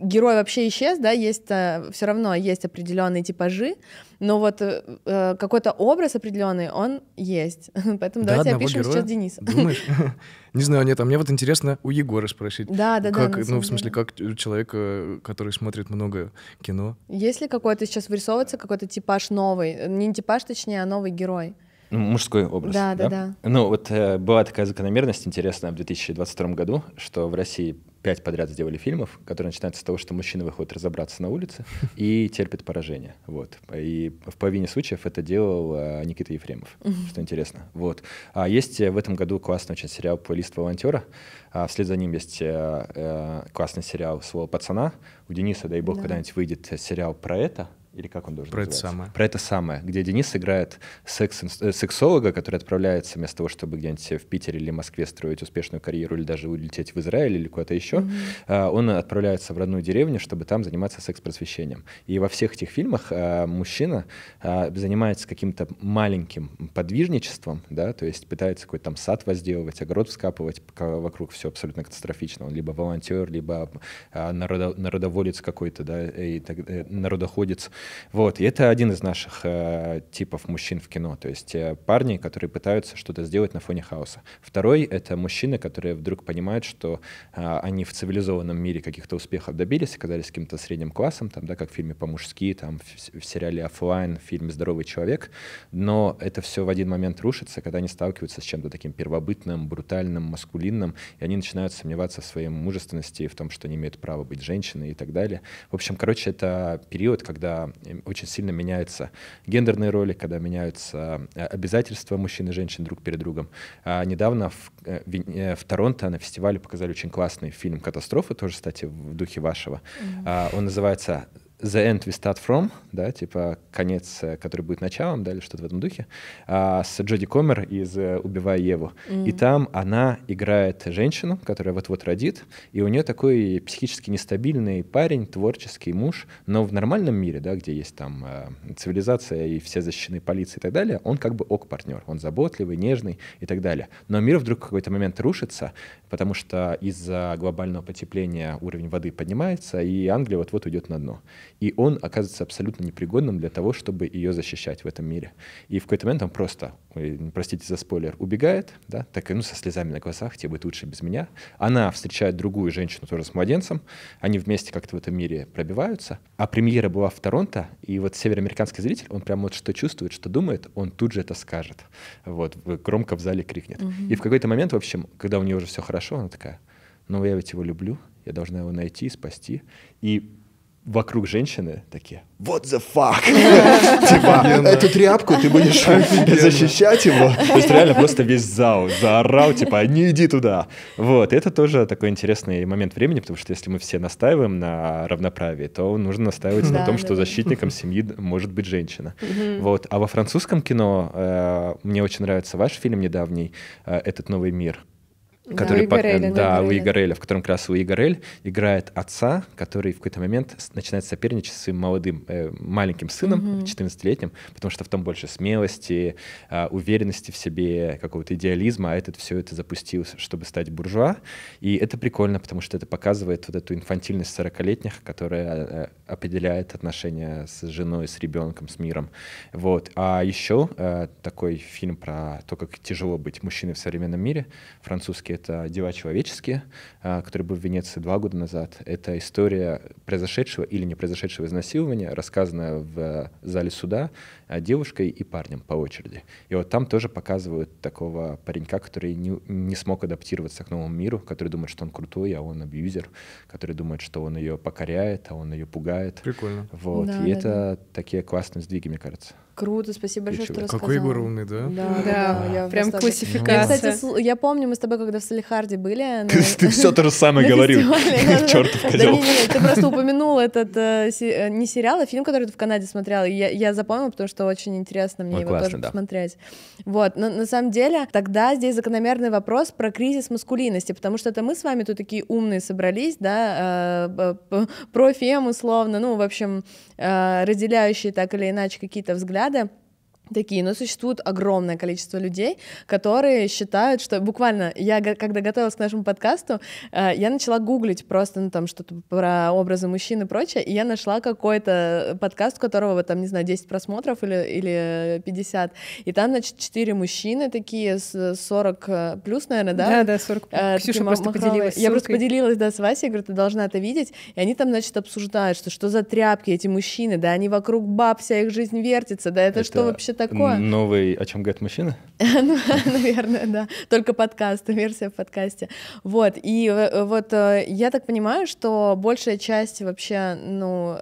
герой вообще исчез, да, есть э, все равно есть определенные типажи, но вот э, э какой-то образ определенный он есть. Поэтому да, давайте опишем героя? сейчас Дениса. Не знаю, нет, а мне вот интересно у Егора спросить. Да, да, да. Ну, в смысле, как человека, э, который смотрит много кино. Есть ли какой-то сейчас вырисовывается какой-то типаж новый? Не типаж, точнее, а новый герой. Ну, мужской образ. Да, да, да. да. Ну, вот э, была такая закономерность интересная в 2022 году, что в России пять подряд сделали фильмов, которые начинаются с того, что мужчина выходит разобраться на улице и терпит поражение. Вот. И в половине случаев это делал э, Никита Ефремов, что интересно. Вот. А есть э, в этом году классный очень сериал «Плейлист волонтера». А вслед за ним есть э, классный сериал «Слово пацана». У Дениса, дай бог, да. когда-нибудь выйдет сериал про это — или как он должен Про называться? это самое. Про это самое, где Денис играет секс э, сексолога, который отправляется вместо того, чтобы где-нибудь в Питере или Москве строить успешную карьеру или даже улететь в Израиль или куда-то еще, mm-hmm. он отправляется в родную деревню, чтобы там заниматься секс-просвещением. И во всех этих фильмах а, мужчина а, занимается каким-то маленьким подвижничеством, да, то есть пытается какой-то там сад возделывать, огород вскапывать, вокруг все абсолютно катастрофично. Он либо волонтер, либо народоволец какой-то, да, и так, э, народоходец. Вот, и это один из наших э, типов мужчин в кино, то есть э, парни, которые пытаются что-то сделать на фоне хаоса. Второй — это мужчины, которые вдруг понимают, что э, они в цивилизованном мире каких-то успехов добились, оказались каким-то средним классом, там, да, как в фильме «По-мужски», там, в, в сериале «Оффлайн», в фильме «Здоровый человек», но это все в один момент рушится, когда они сталкиваются с чем-то таким первобытным, брутальным, маскулинным, и они начинают сомневаться в своей мужественности, в том, что они имеют право быть женщиной и так далее. В общем, короче, это период, когда очень сильно меняются гендерные роли, когда меняются э, обязательства мужчин и женщин друг перед другом. А недавно в, э, э, в Торонто на фестивале показали очень классный фильм «Катастрофа», тоже, кстати, в духе вашего. Mm-hmm. Он называется the end we start from, да, типа конец, э, который будет началом, да, или что-то в этом духе, а, с Джоди Комер из э, «Убивая Еву». И там она играет женщину, которая вот-вот родит, и у нее такой психически нестабильный парень, творческий муж, но в нормальном мире, да, где есть там э, цивилизация и все защищены полицией и так далее, он как бы ок-партнер, он заботливый, нежный и так далее. Но мир вдруг в какой-то момент рушится, потому что из-за глобального потепления уровень воды поднимается, и Англия вот-вот уйдет на дно и он оказывается абсолютно непригодным для того, чтобы ее защищать в этом мире. И в какой-то момент он просто, простите за спойлер, убегает, да, так и ну со слезами на глазах, тебе будет лучше без меня. Она встречает другую женщину тоже с младенцем, они вместе как-то в этом мире пробиваются. А премьера была в Торонто, и вот североамериканский зритель, он прям вот что чувствует, что думает, он тут же это скажет. Вот, громко в зале крикнет. Угу. И в какой-то момент, в общем, когда у нее уже все хорошо, она такая, ну я ведь его люблю, я должна его найти, спасти. И вокруг женщины такие «What the fuck?» Типа, эту тряпку ты будешь защищать его? То есть реально просто весь зал заорал, типа «Не иди туда!» Вот, это тоже такой интересный момент времени, потому что если мы все настаиваем на равноправии, то нужно настаивать на том, что защитником семьи может быть женщина. Вот, а во французском кино э, мне очень нравится ваш фильм недавний э, «Этот новый мир», ну, который да, по... Горели, да, Луи Гореля, в котором как раз Луи Горель играет отца, который в какой-то момент начинает соперничать с своим молодым, э, маленьким сыном, угу. 14-летним, потому что в том больше смелости, э, уверенности в себе, какого-то идеализма, а этот все это запустил, чтобы стать буржуа. И это прикольно, потому что это показывает вот эту инфантильность 40-летних, которая э, определяет отношения с женой, с ребенком, с миром. Вот. А еще э, такой фильм про то, как тяжело быть мужчиной в современном мире, французский это а, «Дела человеческие», а, который был в Венеции два года назад. Это история произошедшего или не произошедшего изнасилования, рассказанная в а, зале суда а, девушкой и парнем по очереди. И вот там тоже показывают такого паренька, который не, не смог адаптироваться к новому миру, который думает, что он крутой, а он абьюзер, который думает, что он ее покоряет, а он ее пугает. Прикольно. Вот. Да, и да, это да. такие классные сдвиги, мне кажется. Круто, спасибо большое, что рассказал. Какой вы умный, да? Да, да, да. Я прям классификация. Я, кстати, я помню, мы с тобой когда в Салихарде были. Ты, ты все то же самое говорил. Чертов козел. ты просто упомянул этот э, э, не сериал, а фильм, который ты в Канаде смотрел. Я запомнил, потому что что очень интересно мне Ой, его классно, тоже да. посмотреть. Вот, но на самом деле тогда здесь закономерный вопрос про кризис маскулинности, потому что это мы с вами тут такие умные собрались, да, э, про фем условно, ну, в общем, э, разделяющие так или иначе какие-то взгляды такие, но существует огромное количество людей, которые считают, что буквально я, когда готовилась к нашему подкасту, э, я начала гуглить просто, ну, там, что-то про образы мужчин и прочее, и я нашла какой-то подкаст, у которого, там, не знаю, 10 просмотров или, или 50, и там, значит, 4 мужчины такие, с 40 э, плюс, наверное, да? Да, да, 40 э, плюс. Ксюша просто махровые. поделилась Я просто поделилась, да, с Васей, говорю, ты должна это видеть, и они там, значит, обсуждают, что что за тряпки эти мужчины, да, они вокруг баб, вся их жизнь вертится, да, это, это... что вообще такое. Новый «О чем говорит мужчина»? наверное, да. Только подкаст, версия в подкасте. Вот, и э, вот э, я так понимаю, что большая часть вообще, ну,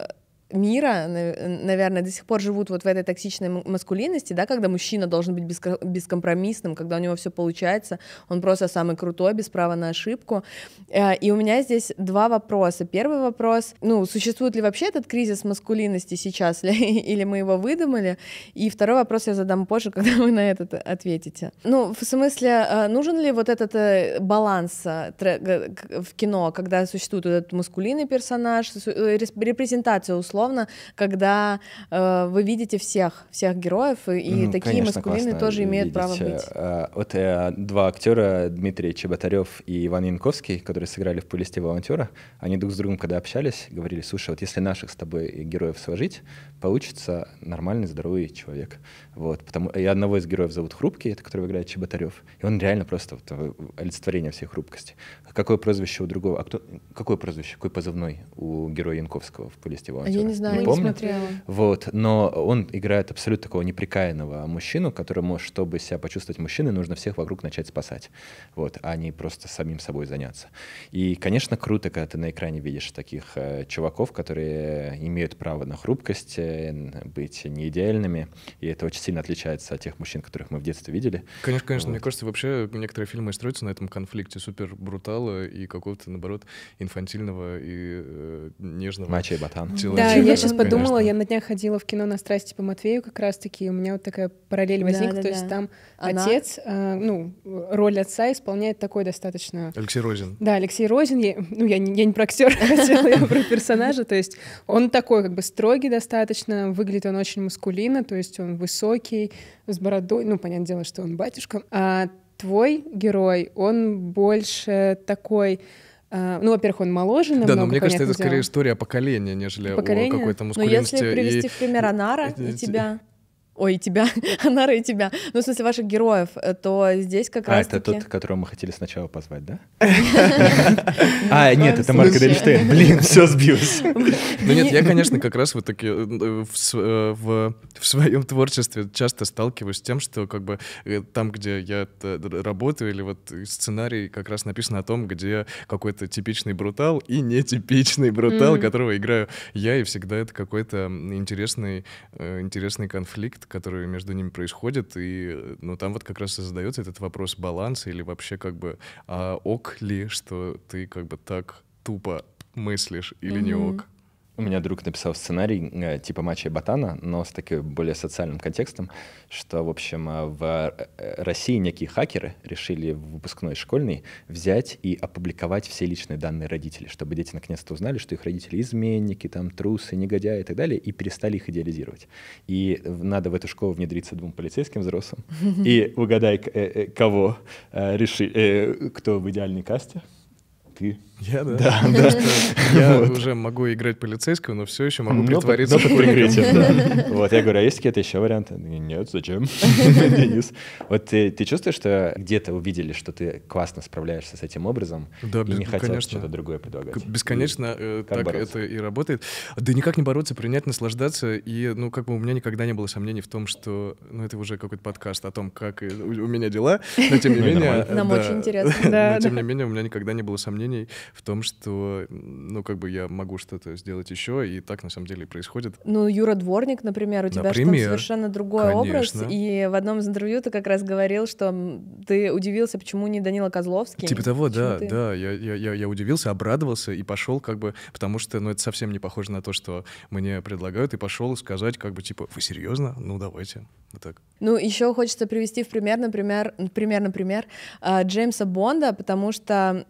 мира, наверное, до сих пор живут вот в этой токсичной маскулинности, да, когда мужчина должен быть бескомпромиссным, когда у него все получается, он просто самый крутой, без права на ошибку. Э, и у меня здесь два вопроса. Первый вопрос, ну, существует ли вообще этот кризис маскулинности сейчас, или мы его выдумали? И второй вопрос я задам позже, когда вы на этот ответите. Ну, в смысле, э, нужен ли вот этот э, баланс в кино, когда существует этот маскулинный персонаж, репрезентация условий безусловно, когда э, вы видите всех, всех героев, и, ну, такие конечно, маскулины тоже имеют видеть. право быть. Э, вот э, два актера, Дмитрий Чеботарев и Иван Янковский, которые сыграли в Пулисте волонтера», они друг с другом, когда общались, говорили, слушай, вот если наших с тобой героев сложить, получится нормальный, здоровый человек. Вот, потому, и одного из героев зовут Хрупкий, это который играет Чеботарев, и он реально просто вот, э, олицетворение всей хрупкости. Какое прозвище у другого? А кто, какое прозвище, какой позывной у героя Янковского в Пулисте волонтера»? не знаю, не, помню. не смотрела. Вот, но он играет абсолютно такого неприкаянного мужчину, которому, чтобы себя почувствовать мужчиной, нужно всех вокруг начать спасать, вот, а не просто самим собой заняться. И, конечно, круто, когда ты на экране видишь таких э, чуваков, которые имеют право на хрупкость, э, быть не идеальными, и это очень сильно отличается от тех мужчин, которых мы в детстве видели. Конечно, конечно, вот. мне кажется, вообще некоторые фильмы строятся на этом конфликте супер брутала и какого-то, наоборот, инфантильного и э, нежного. Мачо и ботан. Да, я сейчас подумала, я на днях ходила в кино на страсти по Матвею как раз-таки, у меня вот такая параллель возникла, то есть там отец, э, ну, роль отца исполняет такой достаточно... Алексей Розин. Да, Алексей Розин, ну, я не про актера хотела, я про персонажа, то есть он такой как бы строгий достаточно, выглядит он очень мускулино, то есть он высокий, с бородой, ну, понятное дело, что он батюшка, а твой герой, он больше такой Э, ну, во-первых, он моложе намного, Да, но мне кажется, это скорее история поколения, нежели поколения? о какой-то мускулинности. Ну, но если привести и... в пример Анара и, и тебя ой, тебя, Анара и тебя, ну, в смысле, ваших героев, э, то здесь как а, раз А, это тот, которого мы хотели сначала позвать, да? А, нет, это Марк Эдельштейн. Блин, все сбилось. Ну нет, я, конечно, как раз вот таки э, в э, своем творчестве часто сталкиваюсь с тем, что как бы там, где я работаю, или вот сценарий как раз написан о том, где какой-то типичный брутал и нетипичный брутал, которого играю я, и всегда это какой-то интересный, интересный конфликт, которые между ними происходят, и ну, там вот как раз и задается этот вопрос баланса или вообще как бы а ок ли, что ты как бы так тупо мыслишь или mm-hmm. не ок. У меня друг написал сценарий э, типа матча Батана, но с таким более социальным контекстом, что, в общем, э, в э, России некие хакеры решили в выпускной школьный взять и опубликовать все личные данные родителей, чтобы дети наконец-то узнали, что их родители изменники, там, трусы, негодяи и так далее, и перестали их идеализировать. И надо в эту школу внедриться двум полицейским взрослым. И угадай, кого решили, кто в идеальной касте? Ты. Я, да? Да, да. Я уже могу играть полицейского, но все еще могу ну, притвориться хулиганом. Ну, вот, я говорю, а есть какие-то еще варианты? Нет, зачем? Денис. Вот ты чувствуешь, что где-то увидели, что ты классно справляешься с этим образом и не хотят что-то другое предлагать? Бесконечно э, так это и работает. Да никак не бороться, принять, наслаждаться. И, ну, как бы у меня никогда не было сомнений в том, что... Ну, это уже какой-то подкаст о том, как э, у меня дела, но тем не ну менее... Нам очень интересно. Но тем не менее у меня никогда не было сомнений в том, что, ну, как бы я могу что-то сделать еще, и так на самом деле и происходит. Ну, Юра Дворник, например, у тебя например, же там совершенно другой конечно. образ, и в одном из интервью ты как раз говорил, что ты удивился, почему не Данила Козловский. Типа того, да, ты... да, я, я, я удивился, обрадовался и пошел как бы, потому что, ну, это совсем не похоже на то, что мне предлагают, и пошел сказать как бы, типа, вы серьезно? Ну, давайте, вот так. Ну, еще хочется привести в пример, например, пример, например, а, Джеймса Бонда, потому что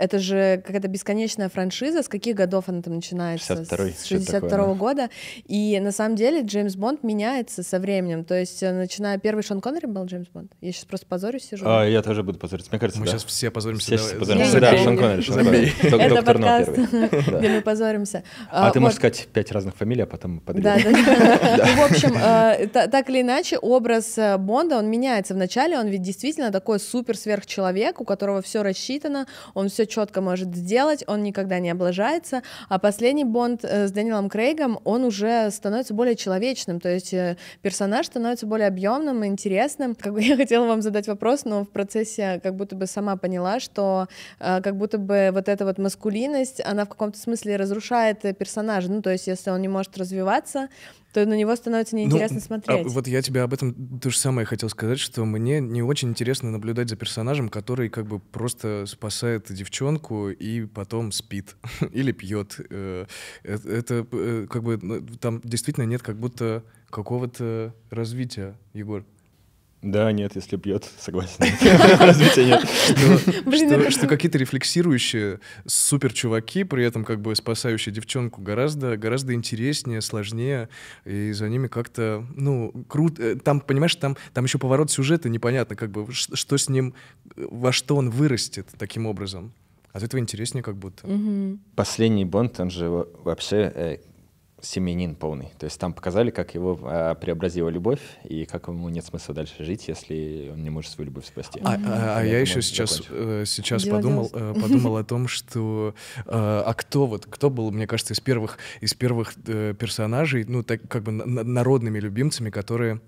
это же какая-то бесконечная франшиза. С каких годов она там начинается? 62 -го года. И на самом деле Джеймс Бонд меняется со временем. То есть, э, начиная... Первый Шон Коннери был Джеймс Бонд? Я сейчас просто позорюсь сижу. А, я тоже буду позориться. Мне кажется, Мы да. сейчас все позоримся. Все сейчас позоримся. Да, Шон Коннери. Шон Коннери. Это подкаст, где мы позоримся. А ты а, можешь сказать пять разных фамилий, а потом подряд. Да, да. Ну, в общем, э, так или иначе, образ э, Бонда, он меняется. Вначале он ведь действительно такой супер-сверхчеловек, у которого все рассчитано, он все четко может сделать, он никогда не облажается. А последний Бонд э, с Дэниелом Крейгом, он уже становится более человечным, то есть э, персонаж становится более объемным и интересным. Как бы я хотела вам задать вопрос, но в процессе как будто бы сама поняла, что э, как будто бы вот эта вот маскулинность, она в каком-то смысле разрушает персонажа, ну то есть если он не может развиваться, то на него становится ну, неинтересно ну, смотреть. А, вот я тебе об этом то же самое хотел сказать, что мне не очень интересно наблюдать за персонажем, который как бы просто спасает девчонку и потом спит или пьет. Э, э, это э, как бы ну, там действительно нет как будто какого-то развития, Егор. Да, нет, если пьет, согласен. Развития нет. Ну, ну, что какие-то рефлексирующие супер чуваки, при этом как бы спасающие девчонку, гораздо гораздо интереснее, сложнее, и за ними как-то, ну, круто. Э, там, понимаешь, там там еще поворот сюжета непонятно, как бы, что с ним, во что он вырастет таким образом. От этого интереснее как будто. Последний Бонд, он же вообще э, Семенин полный. То есть там показали, как его э, преобразила любовь и как ему нет смысла дальше жить, если он не может свою любовь спасти. А, а, а я, еще сейчас, э, сейчас Дело подумал, э, подумал о том, что э, а кто вот кто был, мне кажется, из первых из первых э, персонажей, ну так как бы на, народными любимцами, которые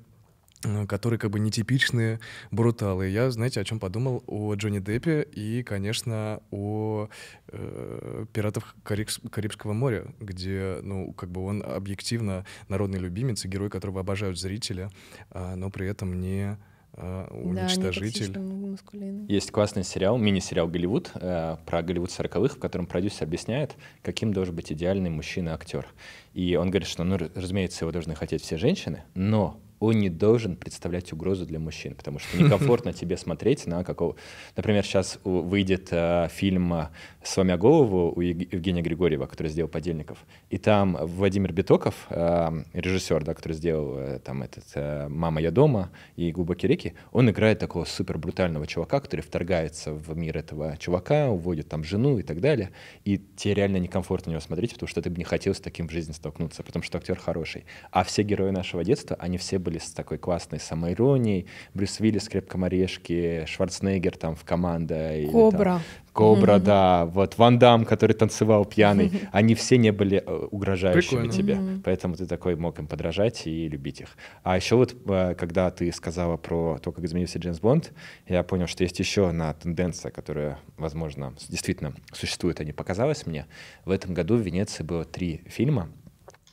Э, которые как бы нетипичные бруталы. Я, знаете, о чем подумал? О Джонни Деппе и, конечно, о э, «Пиратах Карибского моря», где, ну, как бы он объективно народный любимец и герой, которого обожают зрители, э, но при этом не а, уничтожитель. Да, Есть классный сериал, мини-сериал «Голливуд» э, про Голливуд сороковых, в котором продюсер объясняет, каким должен быть идеальный мужчина-актер. И он говорит, что, ну, разумеется, его должны хотеть все женщины, но он не должен представлять угрозу для мужчин, потому что некомфортно тебе смотреть на какого... Например, сейчас выйдет э, фильм э, «Сломя голову» у Евгения Григорьева, который сделал «Подельников», и там Владимир Битоков, э, режиссер, да, который сделал э, там этот э, «Мама, я дома» и «Глубокие реки», он играет такого супер брутального чувака, который вторгается в мир этого чувака, уводит там жену и так далее, и тебе реально некомфортно на него смотреть, потому что ты бы не хотел с таким в жизни столкнуться, потому что актер хороший. А все герои нашего детства, они все были были с такой классной самоиронией. Брюс Виллис, «Крепком орешке», Шварценеггер там в «Команда». Или, Кобра. Там, Кобра, mm-hmm. да. Вот Ван Дам, который танцевал пьяный. Mm-hmm. Они все не были э, угрожающими Прикольно. тебе. Mm-hmm. Поэтому ты такой мог им подражать и любить их. А еще вот, э, когда ты сказала про то, как изменился Джеймс Бонд, я понял, что есть еще одна тенденция, которая, возможно, действительно существует, а не показалась мне. В этом году в Венеции было три фильма —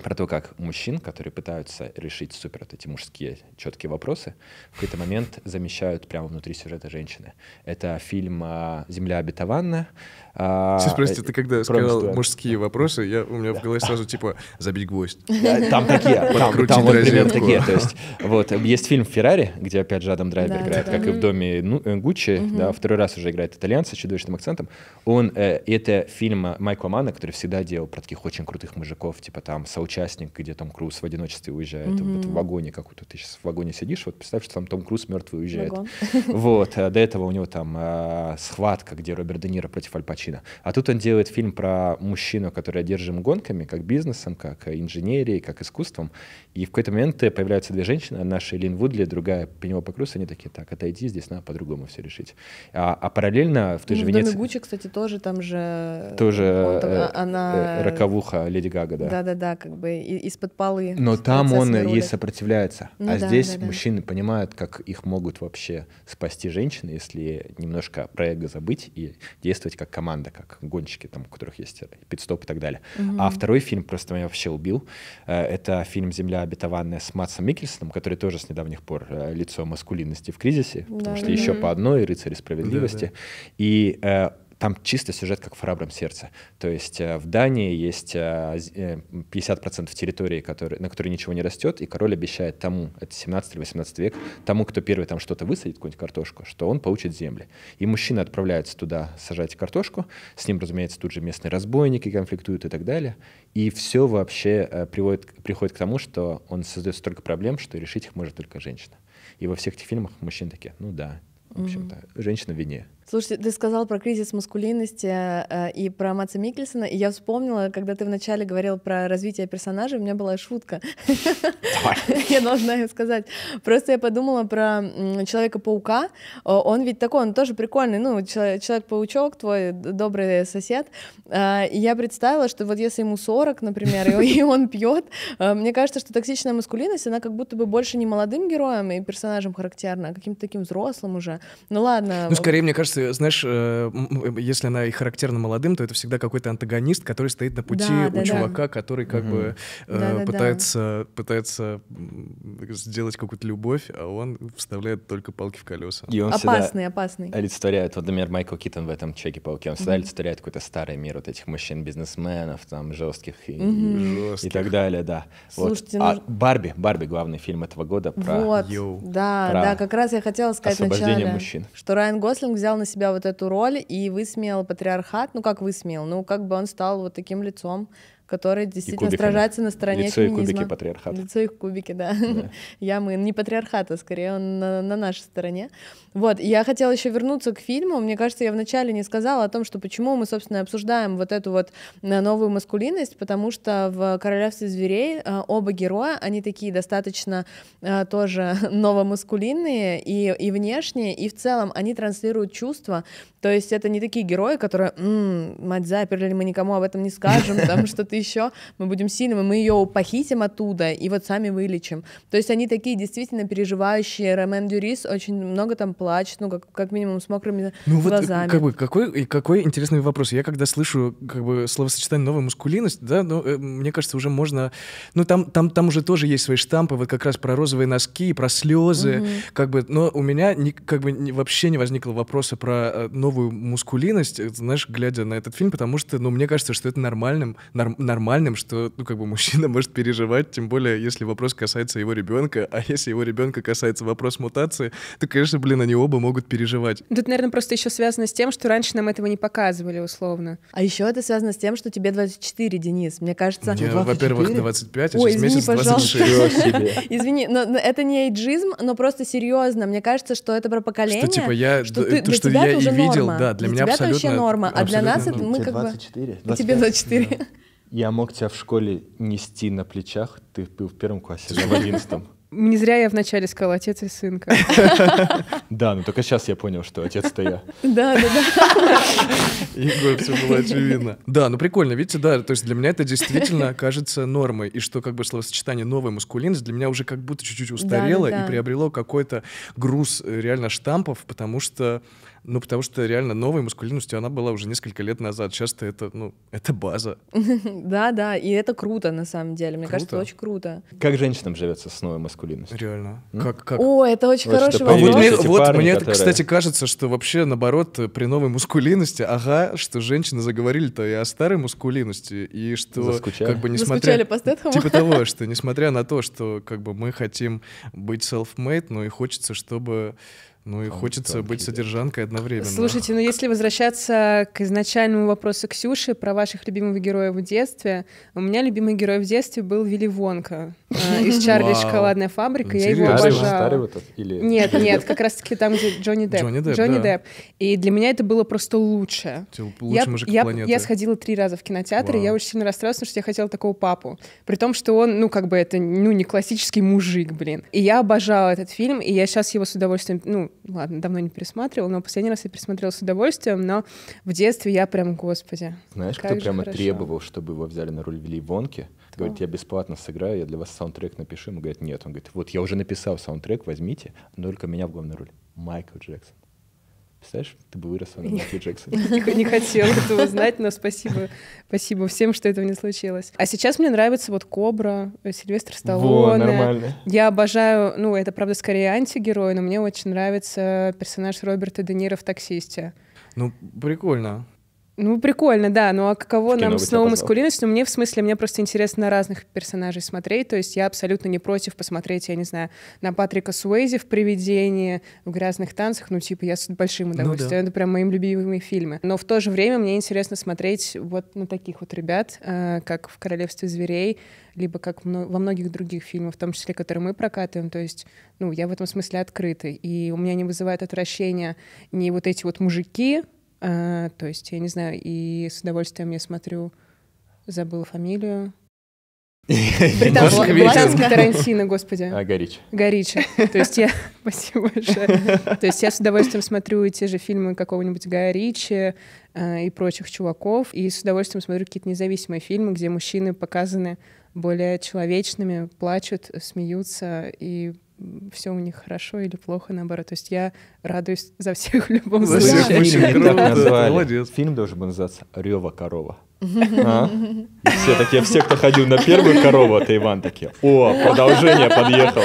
про то, как мужчин, которые пытаются решить супер вот эти мужские четкие вопросы, в какой-то момент замещают прямо внутри сюжета женщины. Это фильм а, «Земля обетованная. Все а, спросите, ты когда сказал мужские вопросы, я, у меня в голове сразу типа «забить гвоздь». Там такие, там, там вот примерно такие. То есть, вот, есть фильм «Феррари», где опять же Адам Драйвер да, играет, да, как да. и в «Доме ну, э, Гуччи», угу. да, второй раз уже играет итальянца с чудовищным акцентом. Он, э, это фильм Майкла Мана, который всегда делал про таких очень крутых мужиков, типа там «Соучастник», где Том Круз в одиночестве уезжает, угу. вот, в вагоне как то ты сейчас в вагоне сидишь, вот представь, что там Том Круз мертвый уезжает. Вагон. Вот, э, до этого у него там э, схватка, где Роберт Де Ниро против Аль причина. А тут он делает фильм про мужчину, который одержим гонками, как бизнесом, как э, инженерией, как искусством. И в какой-то момент э, появляются две женщины, одна Шейлин Вудли, другая Пенелопа Круз, они такие, так, отойди, здесь надо по-другому все решить. А, а параллельно в той ну, же в Венеции... Гуччи, кстати, тоже там же... Э, тоже там, она... роковуха Леди Гага, да. Да-да-да, как бы из-под полы. Но там он рулит. ей сопротивляется. Ну, а да, здесь да, да. мужчины понимают, как их могут вообще спасти женщины, если немножко про эго забыть и действовать как команда команда, как гонщики, там, у которых есть пидстоп и так далее. Угу. А второй фильм просто меня вообще убил. Э, это фильм «Земля обетованная» с Матсом Микельсоном, который тоже с недавних пор э, лицо маскулинности в кризисе, потому да. что угу. еще по одной рыцарь справедливости». Да, да. И э, там чисто сюжет как в «Храбром сердце». То есть э, в Дании есть 50% э, э, территории, которые, на которой ничего не растет, и король обещает тому, это 17 или 18 век, тому, кто первый там что-то высадит, какую-нибудь картошку, что он получит земли. И мужчины отправляются туда сажать картошку, с ним, разумеется, тут же местные разбойники конфликтуют и так далее. И все вообще приводит, приходит к тому, что он создает столько проблем, что решить их может только женщина. И во всех этих фильмах мужчины такие, ну да, в общем-то, женщина в вине. Слушайте, ты сказал про кризис маскулинности э, и про Матса Микельсона, и я вспомнила, когда ты вначале говорил про развитие персонажа, у меня была шутка. Я должна ее сказать. Просто я подумала про Человека-паука. Он ведь такой, он тоже прикольный, ну, Человек-паучок, твой добрый сосед. Э, и я представила, что вот если ему 40, например, и он пьет, э, мне кажется, что токсичная маскулинность, она как будто бы больше не молодым героем и персонажем характерна, а каким-то таким взрослым уже. Ну ладно. Ну, скорее, мне кажется, часто, знаешь, э, если она и характерна молодым, то это всегда какой-то антагонист, который стоит на пути да, у да, чувака, да. который как угу. бы э, да, пытается, да. пытается сделать какую-то любовь, а он вставляет только палки в колеса. И он опасный, опасный. Олицетворяет, вот, например, Майкл Китон в этом «Чеке-пауке», он всегда угу. олицетворяет какой-то старый мир вот этих мужчин-бизнесменов, там, жестких и, угу. и, и так далее, да. Слушайте, вот. А ну... Барби, Барби, главный фильм этого года про... Вот, Йоу. да, про да, как раз я хотела сказать вначале, мужчин. что Райан Гослинг взял на себя вот эту роль и высмеял патриархат, ну как высмеял, ну как бы он стал вот таким лицом которые действительно сражаются на стороне лицо феминизма. Лицо и кубики патриархата. Лицо и кубики, да. я мы не патриархата, скорее, он на, на нашей стороне. Вот, я хотела еще вернуться к фильму. Мне кажется, я вначале не сказала о том, что почему мы, собственно, обсуждаем вот эту вот э, новую маскулинность, потому что в «Королевстве зверей» э, оба героя, они такие достаточно э, тоже новомаскулинные и, и внешние и в целом они транслируют чувства, то есть это не такие герои, которые, «М, мать заперли, мы никому об этом не скажем, потому что ты еще, мы будем сильными, мы ее похитим оттуда и вот сами вылечим. То есть они такие действительно переживающие. Ромен Дюрис очень много там плачет, ну, как, как минимум, с мокрыми ну, э, глазами. Вот, как бы, какой, какой интересный вопрос. Я когда слышу как бы словосочетание «новая мускулинность», да, ну, э, мне кажется, уже можно... Ну, там, там, там уже тоже есть свои штампы, вот как раз про розовые носки, про слезы, угу. как бы, но у меня не, как бы не, вообще не возникло вопроса про э, новую мускулинность, знаешь, глядя на этот фильм, потому что, ну, мне кажется, что это нормальным, норм, нормальным, что, ну, как бы мужчина может переживать, тем более, если вопрос касается его ребенка, а если его ребенка касается вопрос мутации, то, конечно, блин, они оба могут переживать. Тут, наверное, просто еще связано с тем, что раньше нам этого не показывали, условно. А еще это связано с тем, что тебе 24, Денис. Мне кажется... Мне, во-первых, 25, а Ой, через извини, месяц 26. Извини, но, это не эйджизм, но просто серьезно. Мне кажется, что это про поколение. Что, типа, я... то, что я и видел, да, для, меня абсолютно... это вообще норма, а для нас это мы как бы... 24. Тебе 24. Я мог тебя в школе нести на плечах, ты был в первом классе, а я в одиннадцатом. Не зря я вначале сказала отец и сынка. Да, но ну только сейчас я понял, что отец-то я. Да, да, да. Егор, все было очевидно. Да, ну прикольно, видите, да, то есть для меня это действительно кажется нормой, и что как бы словосочетание «новая мускулинность» для меня уже как будто чуть-чуть устарело и приобрело какой-то груз э, реально штампов, потому что ну, потому что реально новой маскулинностью она была уже несколько лет назад. Часто это, ну, это база. Да, да, и это круто на самом деле. Мне кажется, очень круто. Как женщинам живется с новой маскулинностью? Реально. Как, как? О, это очень хороший вопрос. Вот мне, кстати, кажется, что вообще, наоборот, при новой маскулинности, ага, что женщины заговорили-то и о старой маскулинности, и что как бы несмотря... Типа того, что несмотря на то, что как бы мы хотим быть self-made, но и хочется, чтобы ну и хочется быть содержанкой одновременно. Слушайте, ну если возвращаться к изначальному вопросу Ксюши про ваших любимых героев в детстве, у меня любимый герой в детстве был Вилли Вонка а, из Чарли «Шоколадная фабрика», я его обожала. Нет, нет, как раз-таки там, где Джонни Депп. Джонни Депп, И для меня это было просто лучше. Типа, лучший мужик Я сходила три раза в кинотеатр, и я очень сильно расстроилась, что я хотела такого папу. При том, что он, ну как бы это, ну не классический мужик, блин. И я обожала этот фильм, и я сейчас его с удовольствием, ну, ладно, давно не пересматривала, но последний раз я пересмотрела с удовольствием, но в детстве я прям, господи. Знаешь, кто прямо хорошо. требовал, чтобы его взяли на роль Вилли Вонки? Кто? Говорит, я бесплатно сыграю, я для вас саундтрек напишу. Ему говорят, нет. Он говорит, вот я уже написал саундтрек, возьмите, но только меня в главную роль. Майкл Джексон. Представляешь, ты бы выросла на Майкла Джексоне? Не, хотел этого знать, но спасибо, спасибо всем, что этого не случилось. А сейчас мне нравится вот Кобра, э, Сильвестр Сталлоне. Во, нормально. Я обожаю, ну, это, правда, скорее антигерой, но мне очень нравится персонаж Роберта Де Ниро в «Таксисте». Ну, прикольно. Ну, прикольно, да. Ну, а каково Кино нам снова новой Ну, мне, в смысле, мне просто интересно на разных персонажей смотреть. То есть я абсолютно не против посмотреть, я не знаю, на Патрика Суэйзи в «Привидении», в «Грязных танцах». Ну, типа, я с большим удовольствием. Ну, да. Это прям моим любимыми фильмы. Но в то же время мне интересно смотреть вот на таких вот ребят, э, как в «Королевстве зверей», либо как во многих других фильмах, в том числе, которые мы прокатываем. То есть, ну, я в этом смысле открыта. И у меня не вызывает отвращения ни вот эти вот мужики, а, то есть, я не знаю, и с удовольствием я смотрю, забыла фамилию. Британский Тарантино, господи. А, Горич. Горич. То есть я... Спасибо большое. То есть я с удовольствием смотрю те же фильмы какого-нибудь Гая и прочих чуваков, и с удовольствием смотрю какие-то независимые фильмы, где мужчины показаны более человечными, плачут, смеются и все у них хорошо или плохо, наоборот. То есть я радуюсь за всех в любом за случае. Всех фильм, так назвали. Фильм должен был называться «Рева корова». А? И все такие, все, кто ходил на первую корову от Иван, такие, о, продолжение подъехало.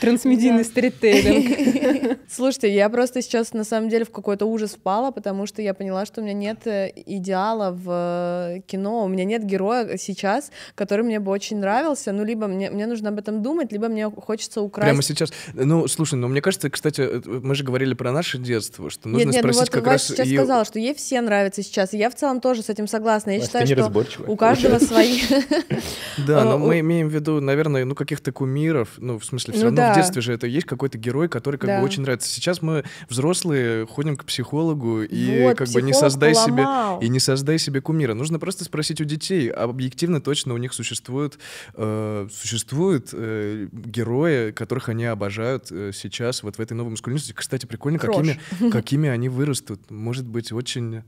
Трансмедийный да. стриттейлинг. Слушайте, я просто сейчас на самом деле в какой-то ужас впала, потому что я поняла, что у меня нет э, идеала в э, кино, у меня нет героя сейчас, который мне бы очень нравился, ну, либо мне, мне нужно об этом думать, либо мне хочется украсть... Прямо сейчас? Ну, слушай, ну, мне кажется, кстати, э, мы же говорили про наше детство, что нужно нет, нет, ну спросить ну, вот как раз... Я сейчас ее... сказала, что ей все нравятся сейчас, и я в целом тоже с этим согласна, согласна. Я Настя считаю, что у каждого свои... Да, но э, мы имеем в виду, наверное, ну каких-то кумиров, ну в смысле, все ну равно в детстве же это есть какой-то герой, который как бы очень нравится. Сейчас мы взрослые ходим к психологу и как бы не создай себе и не создай себе кумира. Нужно просто спросить у детей, объективно точно у них существуют э, существуют э, герои, которых они обожают сейчас вот в этой новой маскулинности. Кстати, прикольно, какими какими они вырастут. Может быть, очень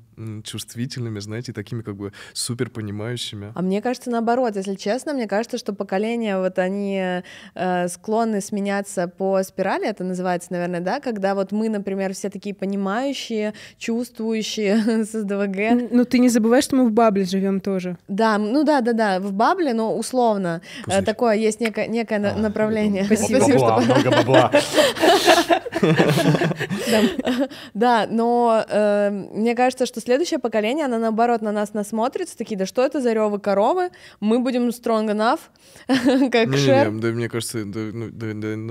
чувствительными, знаете, такими как как бы супер понимающими. А мне кажется, наоборот, если честно, мне кажется, что поколения, вот они э, склонны сменяться по спирали, это называется, наверное, да, когда вот мы, например, все такие понимающие, чувствующие с СДВГ. Ну, ты не забывай, что мы в бабле живем тоже. Да, ну да, да, да, в бабле, но условно. Э, Пузырь. Такое есть некое, некое а, направление. Спасибо. Спасибо, бабла, много бабла. Да, но э, мне кажется, что следующее поколение, оно наоборот на нас насмотрится, такие, да что это за ревы коровы, мы будем strong enough, как шер. Да мне кажется, да ну,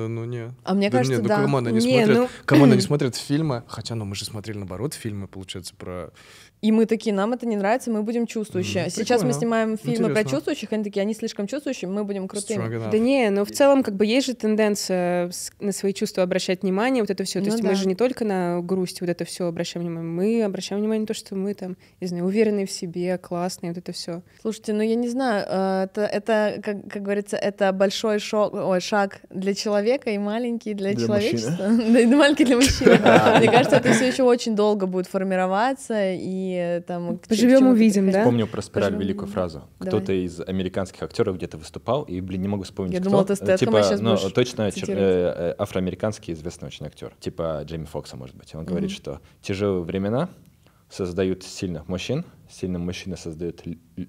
ну не. А мне кажется, да. Команда не смотрит ну, фильмы, хотя, ну мы же смотрели наоборот фильмы, получается, про и мы такие, нам это не нравится, мы будем чувствующие. Mm, Сейчас прикольно. мы снимаем фильмы Интересно. про чувствующих, они такие, они слишком чувствующие, мы будем крутыми. Да не, но ну, в целом как бы есть же тенденция э, на свои чувства обращать внимание, вот это все. То ну, есть да. мы же не только на грусть вот это все обращаем внимание, мы обращаем внимание на то, что мы там, не знаю, уверенные в себе, классные, вот это все. Слушайте, ну я не знаю, э, это, это как, как говорится, это большой шок, ой, шаг для человека и маленький для, для человечества. Маленький для мужчины. Мне кажется, это все еще очень долго будет формироваться, и не там... Живем, увидим, да? Помню про спираль Поживем, великую фразу. Кто-то из американских актеров где-то выступал, и, блин, не могу вспомнить, Я кто. думала, ты Стэткома типа, ну, точно э, э, афроамериканский известный очень актер, типа Джейми Фокса, может быть. Он говорит, что тяжелые времена — создают сильных мужчин, сильные мужчины создают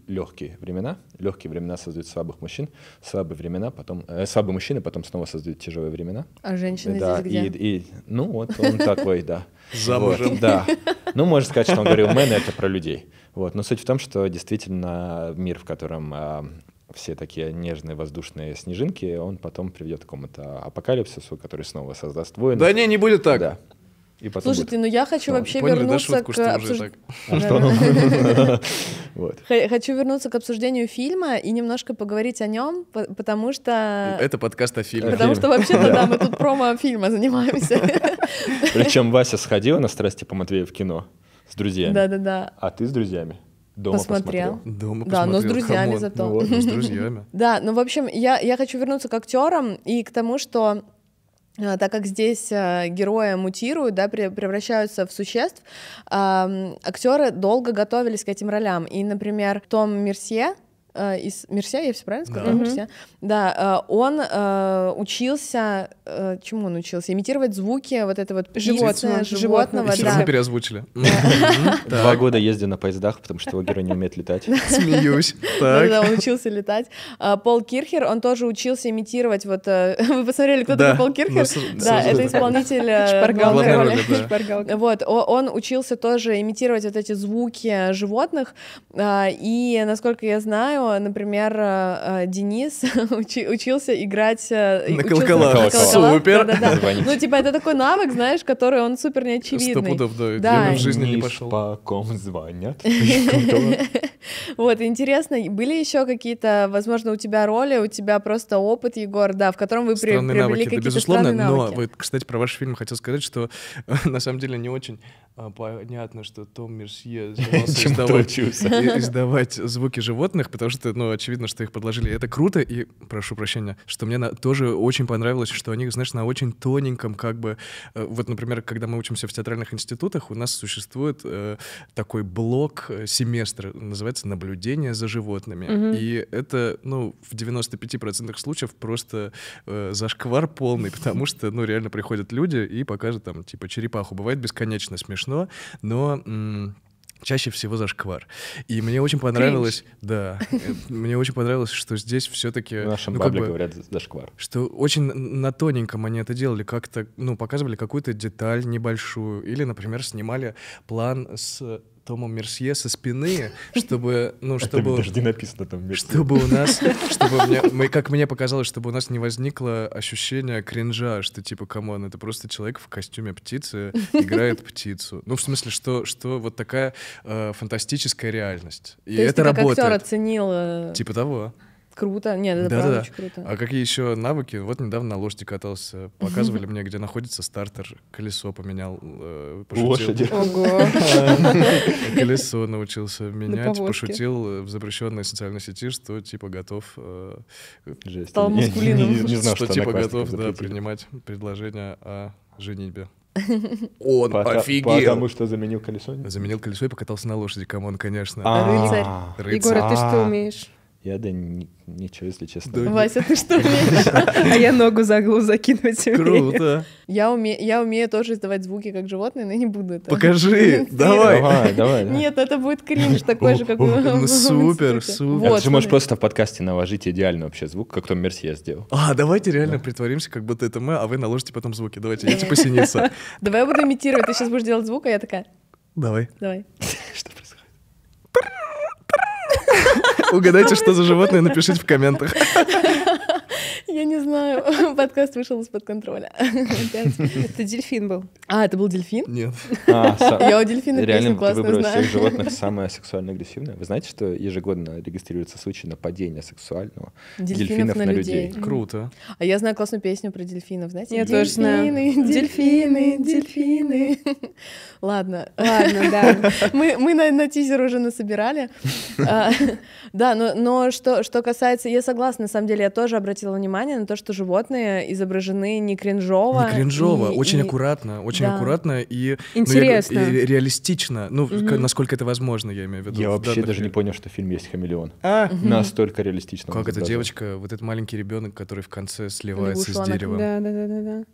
легкие времена, легкие времена создают слабых мужчин, слабые времена потом э, слабые мужчины потом снова создают тяжелые времена. А женщины да, здесь где? И, и, ну вот он такой, да. Замужем. да. Ну можно сказать, что он говорил, мэн это про людей. Вот, но суть в том, что действительно мир, в котором а, все такие нежные воздушные снежинки, он потом приведет к какому-то апокалипсису, который снова создаст войну. Да не, не будет так. Да. И потом Слушайте, будет... ну я хочу ну, вообще поняли, вернуться да, шутку, к... Хочу вернуться к обсуждению фильма и немножко поговорить о нем, потому что... Это подкаст о фильме. Потому что вообще-то, да, мы тут промо фильма занимаемся. Причем Вася сходила на «Страсти по Матвею» в кино с друзьями. Да-да-да. А ты с друзьями? Дома посмотрел. посмотрел. Дома да, но с друзьями зато. Ну, ладно, ну с друзьями. да, ну, в общем, я, я хочу вернуться к актерам и к тому, что а, так как здесь а, герои мутируют, да, превращаются в существ, актеры долго готовились к этим ролям. И, например, Том Мерсье, Э, из э, я все правильно сказала? Да. Мерсе. Да, э, он э, учился, чему он учился? Имитировать звуки вот это вот животное, животного. животного и да. переозвучили. Два года ездил на поездах, потому что его герой не умеет летать. Смеюсь. Да, он учился летать. Пол Кирхер, он тоже учился имитировать вот... Вы посмотрели, кто такой Пол Кирхер? Ну, да, это исполнитель Вот, он учился тоже имитировать вот эти звуки животных, и, насколько я знаю, например, э, э, Денис учился играть... Э, на колоколах. Супер! Да, да, да. Ну, типа, это такой навык, знаешь, который он супер неочевидный. Сто пудов, да, да. в жизни не пошел. по ком звонят. Вот, интересно, были еще какие-то, возможно, у тебя роли, у тебя просто опыт, Егор, да, в котором вы приобрели какие-то странные навыки. Безусловно, но, кстати, про ваш фильм хотел сказать, что на самом деле не очень а, понятно, что Том Мерсье издавать, издавать звуки животных, потому что, ну, очевидно, что их подложили. Это круто, и, прошу прощения, что мне на, тоже очень понравилось, что они, знаешь, на очень тоненьком как бы... Э, вот, например, когда мы учимся в театральных институтах, у нас существует э, такой блок, э, семестр, называется «Наблюдение за животными». Угу. И это, ну, в 95% случаев просто э, зашквар полный, потому что, ну, реально приходят люди и показывают там, типа, черепаху. Бывает бесконечно смешно смешно, но чаще всего зашквар. И мне очень понравилось, Кринж. да, мне очень понравилось, что здесь все-таки... В нашем ну, бабле бы, говорят зашквар. Что очень на тоненьком они это делали, как-то, ну, показывали какую-то деталь небольшую, или, например, снимали план с Тома Мерсье со спины, чтобы, ну, а чтобы... Это подожди, написано там Мерсье. Чтобы у нас, чтобы мне мы, как мне показалось, чтобы у нас не возникло ощущение кринжа, что типа, камон, это просто человек в костюме птицы играет птицу. Ну, в смысле, что, что вот такая э, фантастическая реальность. И То это есть ты работает. как актер оценил... Типа того. Круто, нет, это да, правда да, очень круто. А какие еще навыки? Вот недавно на лошади катался, показывали мне, где находится стартер, колесо поменял, э, пошутил. Лошади. Ого. Колесо научился менять, пошутил в запрещенной социальной сети, что типа готов... Э, Жесть. Стал мускулиным. Не, знаю, что, типа готов да, типа. принимать предложение о женитьбе. Он Пота- офигел. Потому что заменил колесо? Заменил колесо и покатался на лошади, камон, конечно. А, рыцарь. А. Егора, ты что умеешь? Я да ничего, если честно. Да, Вася, ты что умеешь? А я ногу за голову закидывать умею. Круто. Я умею, я умею тоже издавать звуки, как животные, но не буду это. Покажи, давай. Давай, давай. Нет, это будет кринж такой же, как у ну Супер, супер. А ты можешь просто в подкасте наложить идеальный вообще звук, как Том Мерсье сделал. А, давайте реально притворимся, как будто это мы, а вы наложите потом звуки. Давайте, я э. типа синица. Давай я буду имитировать, ты сейчас будешь делать звук, а я такая... Давай. Давай. Что Угадайте, что за животное, напишите в комментах. Я не знаю. Подкаст вышел из-под контроля. Это дельфин был. А, это был дельфин? Нет. А, я у дельфина песню классно знаю. всех животных самое сексуально агрессивное. Вы знаете, что ежегодно регистрируются случаи нападения сексуального дельфинов на людей? Круто. А я знаю классную песню про дельфинов, знаете? Я тоже знаю. Дельфины, дельфины. Ладно. Ладно, да. Мы на тизер уже насобирали. А, да, но что касается... Я согласна, на самом деле, я тоже обратила внимание, внимание на то, что животные изображены не кринжово. Не кринжово, и, очень и... аккуратно, очень да. аккуратно и, ну, Интересно. Ну, и реалистично. Ну, угу. насколько это возможно, я имею в виду. Я вообще даже фильме. не понял, что в фильме есть хамелеон. А? Угу. Настолько реалистично. Как эта девочка, вот этот маленький ребенок, который в конце сливается с деревом. Да, да, да, да, да.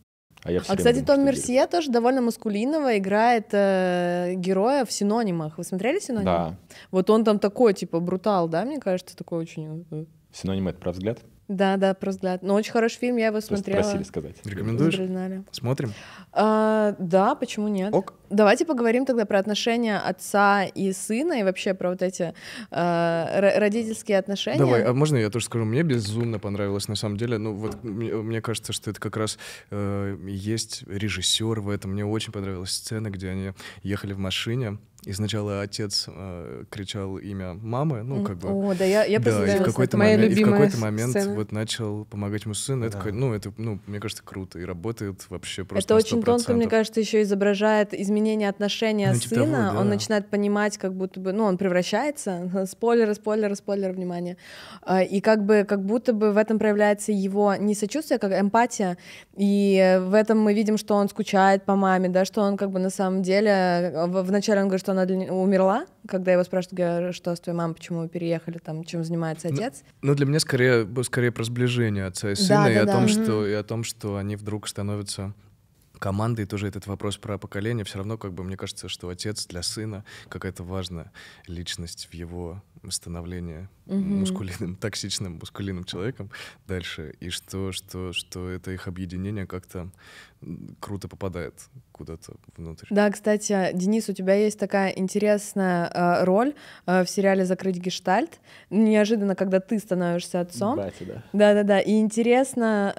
А, я а кстати, Том Мерсье тоже довольно маскулинного играет э, героя в синонимах. Вы смотрели синонимы? Да. Вот он там такой, типа, брутал, да, мне кажется, такой очень. Э, э. Синонимы это про взгляд? Да, да, про взгляд. Но очень хороший фильм, я его смотрела. Просто Просили сказать. Рекомендуешь? Смотрим. А, да, почему нет? Ок. Давайте поговорим тогда про отношения отца и сына и вообще про вот эти э, родительские отношения. Давай, а можно я тоже скажу? Мне безумно понравилось на самом деле. Ну вот мне, мне кажется, что это как раз э, есть режиссер в этом. Мне очень понравилась сцена, где они ехали в машине. И сначала отец э, кричал имя мамы, ну как бы. О, да, я, я да, и в какой-то момент, и в какой-то момент вот начал помогать ему сыну. Да. Это, ну это, ну мне кажется, круто и работает вообще просто. Это очень очень тонко, мне кажется, еще изображает изменение отношения ну, типа сына. Того, да. Он начинает понимать, как будто бы, ну, он превращается. Спойлер, спойлер, спойлер, внимание. А, и как бы, как будто бы в этом проявляется его не сочувствие, как эмпатия. И в этом мы видим, что он скучает по маме, да, что он как бы на самом деле... А, вначале он говорит, что она умерла, когда его спрашивают, что с твоей мамой, почему вы переехали, там, чем занимается ну, отец. Ну, для меня скорее, скорее про сближение отца и сына, да, да, о да, том, угу. что, и о том, что они вдруг становятся команды, и тоже этот вопрос про поколение, все равно, как бы, мне кажется, что отец для сына какая-то важная личность в его становлении mm мускулиным, токсичным мускулиным человеком дальше, и что, что, что это их объединение как-то круто попадает куда-то внутрь. Да, кстати, Денис, у тебя есть такая интересная э, роль э, в сериале «Закрыть гештальт». Неожиданно, когда ты становишься отцом. Батя, да. Да-да-да. И интересно,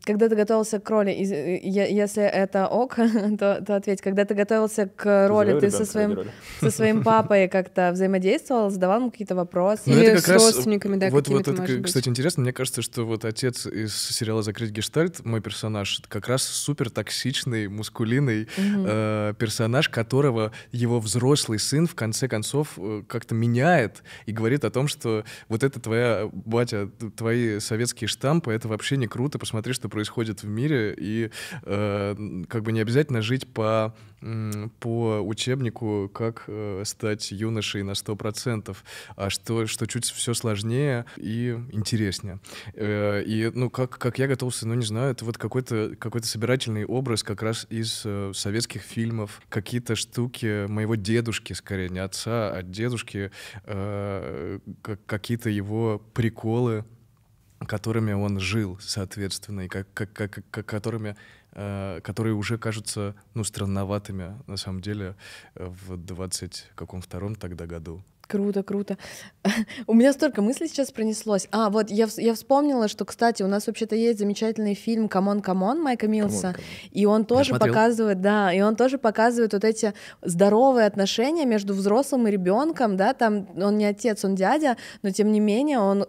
э, когда ты готовился к роли, из, я, э, если это ок, то, то ответь, когда ты готовился к роли, ты, ты со, своим, роли. со своим папой как-то взаимодействовал, задавал ему какие-то вопросы? Ну, Или это как с раз, родственниками, да, Вот, вот это, кстати, быть. интересно. Мне кажется, что вот отец из сериала «Закрыть гештальт», мой персонаж, как раз супер токсичный, мускулиный mm-hmm. э, персонаж, которого его взрослый сын в конце концов э, как-то меняет и говорит о том, что вот это твоя батя, твои советские штампы, это вообще не круто, посмотри, что происходит в мире, и э, как бы не обязательно жить по, по учебнику, как э, стать юношей на 100%, а что, что чуть все сложнее и интереснее. Э, и, ну, как, как я готовился, ну, не знаю, это вот какой-то какой то собирательный собирательный образ как раз из э, советских фильмов, какие-то штуки моего дедушки, скорее, не отца, а дедушки, э, какие-то его приколы, которыми он жил, соответственно, и как, как, как, как, которыми, э, которые уже кажутся ну, странноватыми, на самом деле, э, в 20 каком втором тогда году. Круто, круто. У меня столько мыслей сейчас пронеслось. А, вот я, я вспомнила, что, кстати, у нас вообще-то есть замечательный фильм «Камон, камон» Майка Милса, и он тоже показывает, да, и он тоже показывает вот эти здоровые отношения между взрослым и ребенком, да, там он не отец, он дядя, но тем не менее он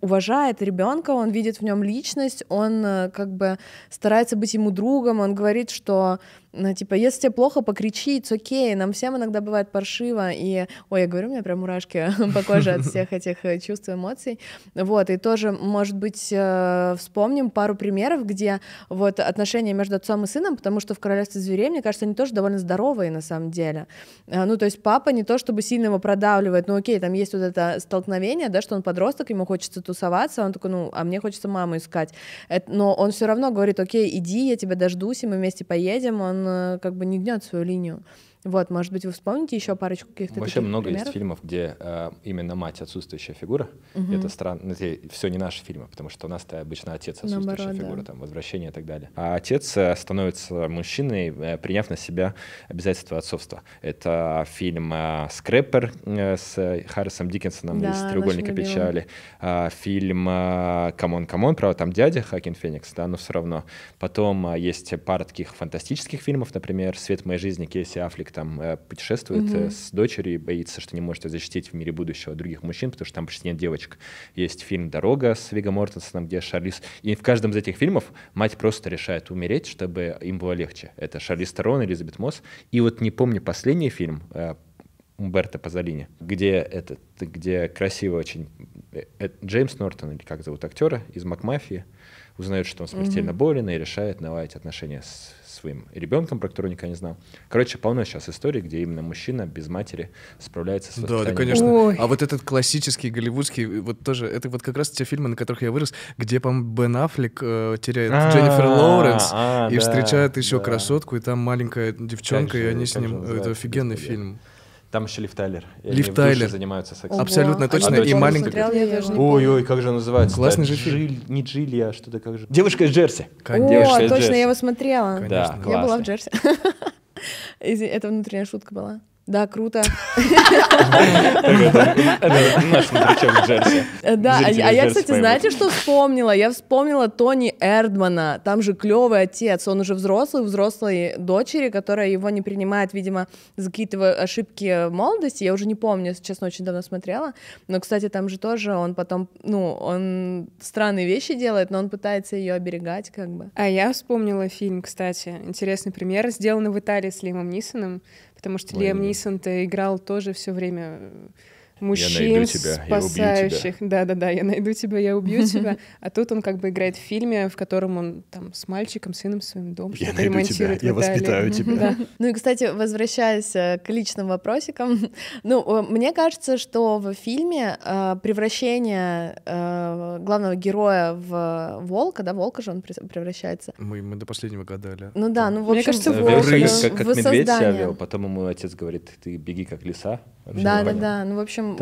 уважает ребенка, он видит в нем личность, он э, как бы старается быть ему другом, он говорит, что ну, типа, если тебе плохо, покричи, it's окей, okay. нам всем иногда бывает паршиво, и, ой, я говорю, у меня прям мурашки по коже от всех этих э, чувств и эмоций, вот, и тоже, может быть, э, вспомним пару примеров, где вот отношения между отцом и сыном, потому что в «Королевстве зверей», мне кажется, они тоже довольно здоровые на самом деле, э, ну, то есть папа не то, чтобы сильно его продавливает, но ну, окей, там есть вот это столкновение, да, что он подросток, ему хочется тусоваться, он такой, ну, а мне хочется маму искать, но он все равно говорит, окей, иди, я тебя дождусь, и мы вместе поедем, он Э, как бы не гнет свою линию. Вот, может быть, вы вспомните еще парочку каких-то Вообще много примеров? есть фильмов, где э, именно мать отсутствующая фигура. Угу. Это странно, ну, это все не наши фильмы, потому что у нас-то обычно отец отсутствующая Наоборот, фигура, да. там, возвращение и так далее. А отец э, становится мужчиной, э, приняв на себя обязательства отцовства. Это фильм э, «Скрэпер» э, с Харрисом Диккенсоном да, из «Треугольника печали». А, фильм «Камон, камон», правда, там дядя Хакин Феникс, да, но все равно. Потом есть пара таких фантастических фильмов, например, «Свет моей жизни» Кейси Аффлек там э, путешествует угу. с дочерью и боится, что не может ее защитить в мире будущего других мужчин, потому что там почти нет девочек. Есть фильм «Дорога» с Виго Мортенсоном, где Шарлиз... И в каждом из этих фильмов мать просто решает умереть, чтобы им было легче. Это Шарлиз Терон, Элизабет Мосс. И вот не помню последний фильм, э, Умберто Пазолини, где этот, где красиво очень Джеймс Нортон или как зовут актера из Макмафии узнает, что он смертельно mm-hmm. болен и решает наладить отношения с своим ребенком, про которого никогда не знал. Короче, полно сейчас историй, где именно мужчина без матери справляется с Да, да, конечно. Ой. А вот этот классический голливудский, вот тоже, это вот как раз те фильмы, на которых я вырос, где, по Бен Аффлек э, теряет а, Дженнифер Лоуренс а, и да, встречает еще да. красотку, и там маленькая девчонка, же, и они с ним... Это офигенный фильм. Там еще Лив Тайлер. Лив Тайлер. занимаются сексом. Абсолютно Ого. А точно. А и маленькая... Ой-ой, как же она называется? Классный же Джиль... Не Джилья, а что-то как же. Девушка из Джерси. Конечно. О, точно, я его смотрела. Конечно. Да, я классный. была в Джерси. Это внутренняя шутка была. Да, круто. Да, а, а я, кстати, знаете, что вспомнила? Я вспомнила Тони Эрдмана. Там же клевый отец. Он уже взрослый, взрослой дочери, которая его не принимает, видимо, за какие-то ошибки молодости. Я уже не помню, честно, очень давно смотрела. Но, кстати, там же тоже он потом, ну, он странные вещи делает, но он пытается ее оберегать как бы. А я вспомнила фильм, кстати, интересный пример, сделанный в Италии с Лимом Нисоном Потому что Лиам Нисон-то играл тоже все время э, мужчин, я найду тебя, спасающих. Да-да-да, я найду тебя, я убью тебя. А тут он как бы играет в фильме, в котором он там с мальчиком, сыном своим дом я найду ремонтирует. Тебя, я воспитаю тебя. Да. Ну и, кстати, возвращаясь э, к личным вопросикам, ну, мне кажется, что в фильме э, превращение э, главного героя в волка, да, волка же он превращается. Мы, мы до последнего гадали. Ну да, ну, в общем, мне кажется, волк. Рысь, как, как медведь себя вел, потом ему отец говорит, ты беги как лиса. Да, да, да. Ну, в общем,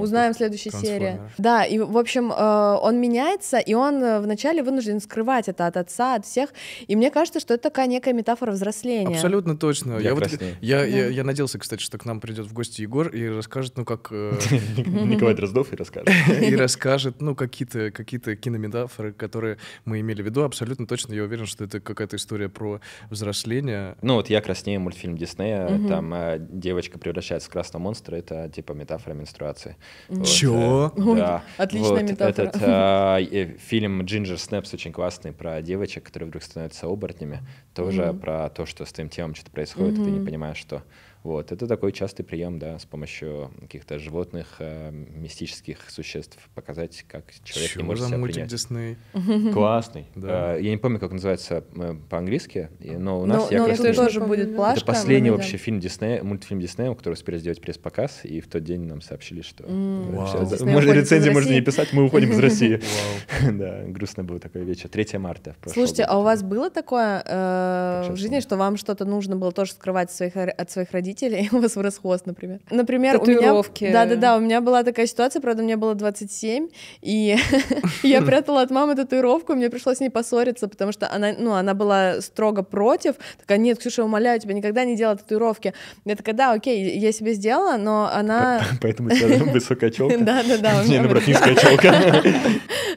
узнаем в следующей серии. Да, и, в общем, э, он меняется, и он э, вначале вынужден скрывать это от отца, от всех. И мне кажется, что это такая некая метафора взросления. Абсолютно точно. Я, я, вот, я, да. я, я надеялся, кстати, что к нам придет в гости Егор и расскажет, ну, как... Э, Николай Дроздов и расскажет. И расскажет, ну, какие-то какие-то кинометафоры, которые мы имели в виду. Абсолютно точно я уверен, что это какая-то история про взросление. Ну, вот «Я краснею» мультфильм Диснея, там девочка превращается в красного монстра, это типа метафора менструации. Вот, Чё? Э, да. Отличная вот, метафора. Этот а, э, фильм «Джинджер Снэпс» очень классный про девочек, которые вдруг становятся оборотнями. Тоже mm-hmm. про то, что с твоим телом что-то происходит, mm-hmm. и ты не понимаешь, что... Вот. Это такой частый прием, да, с помощью каких-то животных, э, мистических существ показать, как человек Чего не может за себя мультик принять. Дисней? Классный. Да. Э, я не помню, как называется э, по-английски, но у ну, нас но, я но ну, это тоже будет плашка. Это последний вообще фильм Диснея, мультфильм Диснея, который успели сделать пресс-показ, и в тот день нам сообщили, что можно рецензии можно не писать, мы уходим из России. Да, грустно было такое вечер. 3 марта. Слушайте, а у вас было такое э, в жизни, что вам что-то нужно было тоже скрывать от своих родителей? родителей у вас вырос хвост, например. Например, Татуировки. у меня... Да-да-да, у меня была такая ситуация, правда, мне было 27, и я прятала от мамы татуировку, мне пришлось с ней поссориться, потому что она, ну, она была строго против, такая, нет, Ксюша, умоляю тебя, никогда не делай татуировки. Я такая, да, окей, я себе сделала, но она... Поэтому у тебя высокая челка. Да-да-да. Не, наоборот, ну, низкая челка.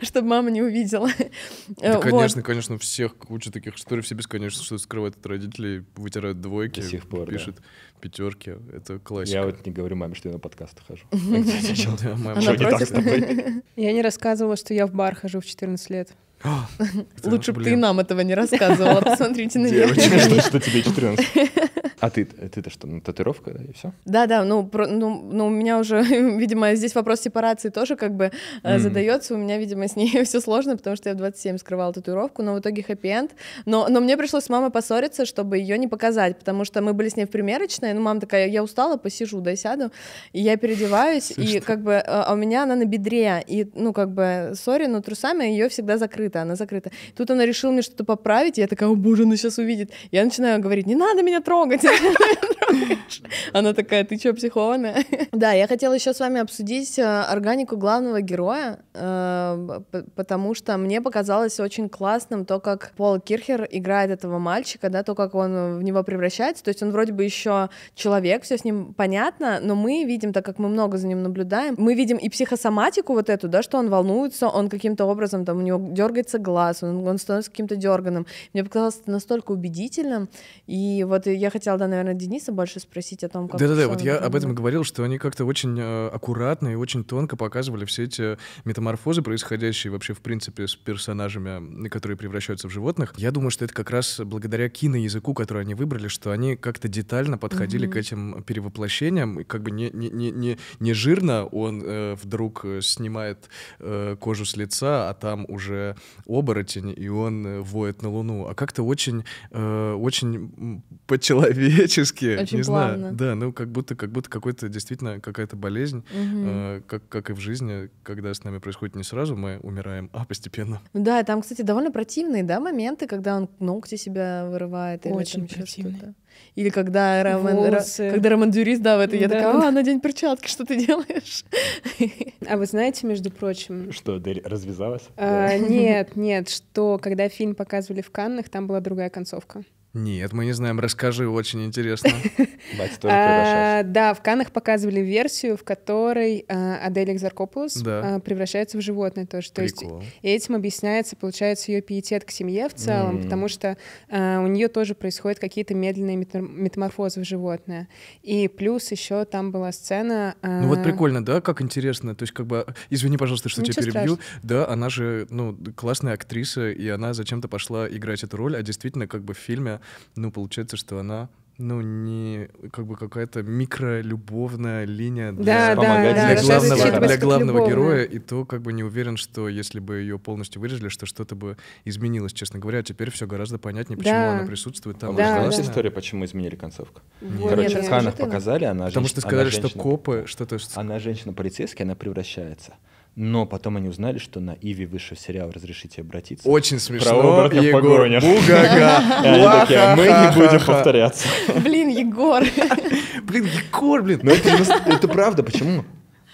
Чтобы мама не увидела. Да, конечно, конечно, всех куча таких историй, все бесконечно что скрывают от родителей, вытирают двойки, пишут. Да пятерки. Это классика. Я вот не говорю маме, что я на подкасты хожу. Что не Я не рассказывала, что я в бар хожу в 14 лет. А, Лучше бы ты нам этого не рассказывала. Посмотрите на меня. Девочка, что тебе 14? А ты, ты-то что, ну, татуировка, да, и все? Да, да, ну, ну, ну у меня уже, видимо, здесь вопрос сепарации тоже как бы mm-hmm. задается. У меня, видимо, с ней все сложно, потому что я в 27 скрывала татуировку, но в итоге хэппи-энд. Но, но мне пришлось с мамой поссориться, чтобы ее не показать, потому что мы были с ней в примерочной, ну, мама такая, я устала, посижу, да, сяду, и я переодеваюсь, и как бы, э, а у меня она на бедре, и, ну, как бы, сори, но трусами ее всегда закрыта, она закрыта. Тут она решила мне что-то поправить, я такая, о боже, она сейчас увидит. Я начинаю говорить, не надо меня трогать, она такая, ты что, психованная? Да, я хотела еще с вами обсудить э, органику главного героя, э, потому что мне показалось очень классным то, как Пол Кирхер играет этого мальчика, да, то, как он в него превращается. То есть он вроде бы еще человек, все с ним понятно, но мы видим, так как мы много за ним наблюдаем, мы видим и психосоматику вот эту, да, что он волнуется, он каким-то образом, там, у него дергается глаз, он, он становится каким-то дерганым. Мне показалось это настолько убедительным, и вот я хотела да, наверное, Дениса больше спросить о том, как... Да-да-да, вот я об этом говорил, что они как-то очень э, аккуратно и очень тонко показывали все эти метаморфозы, происходящие вообще, в принципе, с персонажами, которые превращаются в животных. Я думаю, что это как раз благодаря киноязыку, который они выбрали, что они как-то детально подходили mm-hmm. к этим перевоплощениям, и как бы не, не, не, не, не жирно он э, вдруг э, снимает э, кожу с лица, а там уже оборотень, и он э, воет на луну, а как-то очень, э, очень по-человечески по-человечески. Очень не плавно. знаю. Да, ну как будто, как будто какой-то действительно какая-то болезнь, угу. э, как, как и в жизни, когда с нами происходит не сразу, мы умираем, а постепенно. Да, там, кстати, довольно противные, да, моменты, когда он ногти себя вырывает Очень или Или когда Роман, ра, когда Роман Дюрис, да, в это, я да, такая, а, да. на день перчатки, что ты делаешь? А вы знаете, между прочим... Что, Дерри развязалась? А, Нет, нет, что когда фильм показывали в Каннах, там была другая концовка. Нет, мы не знаем. Расскажи, очень интересно. А, да, в Канах показывали версию, в которой а, Адель Экзаркопулос а, превращается в животное тоже. То есть этим объясняется, получается, ее пиетет к семье в целом, потому что у нее тоже происходят какие-то медленные метаморфозы в животное. И плюс еще там была сцена... Ну вот прикольно, да, как интересно. То есть как бы... Извини, пожалуйста, что тебя перебью. Да, она же, ну, классная актриса, и она зачем-то пошла играть эту роль, а действительно как бы в фильме ну, получается, что она ну, не как бы какая-то микролюбовная линия для, да, да, да, для главного, для главного героя, и то как бы не уверен, что если бы ее полностью вырезали, что что-то бы изменилось, честно говоря. А теперь все гораздо понятнее, почему да. она присутствует там. А вы да, да. историю, почему изменили концовку? Вот. Короче, нет, в Канах показали, она Потому женщина, что сказали, она женщина, что копы что-то... Она женщина-полицейская, она превращается. Но потом они узнали, что на Иви вышел сериал «Разрешите обратиться». Очень смешно, Про оборотня Егор. Погоня. Бугага. Они такие, «А мы не будем повторяться. Блин, Егор. Блин, Егор, блин. Ну это правда, почему?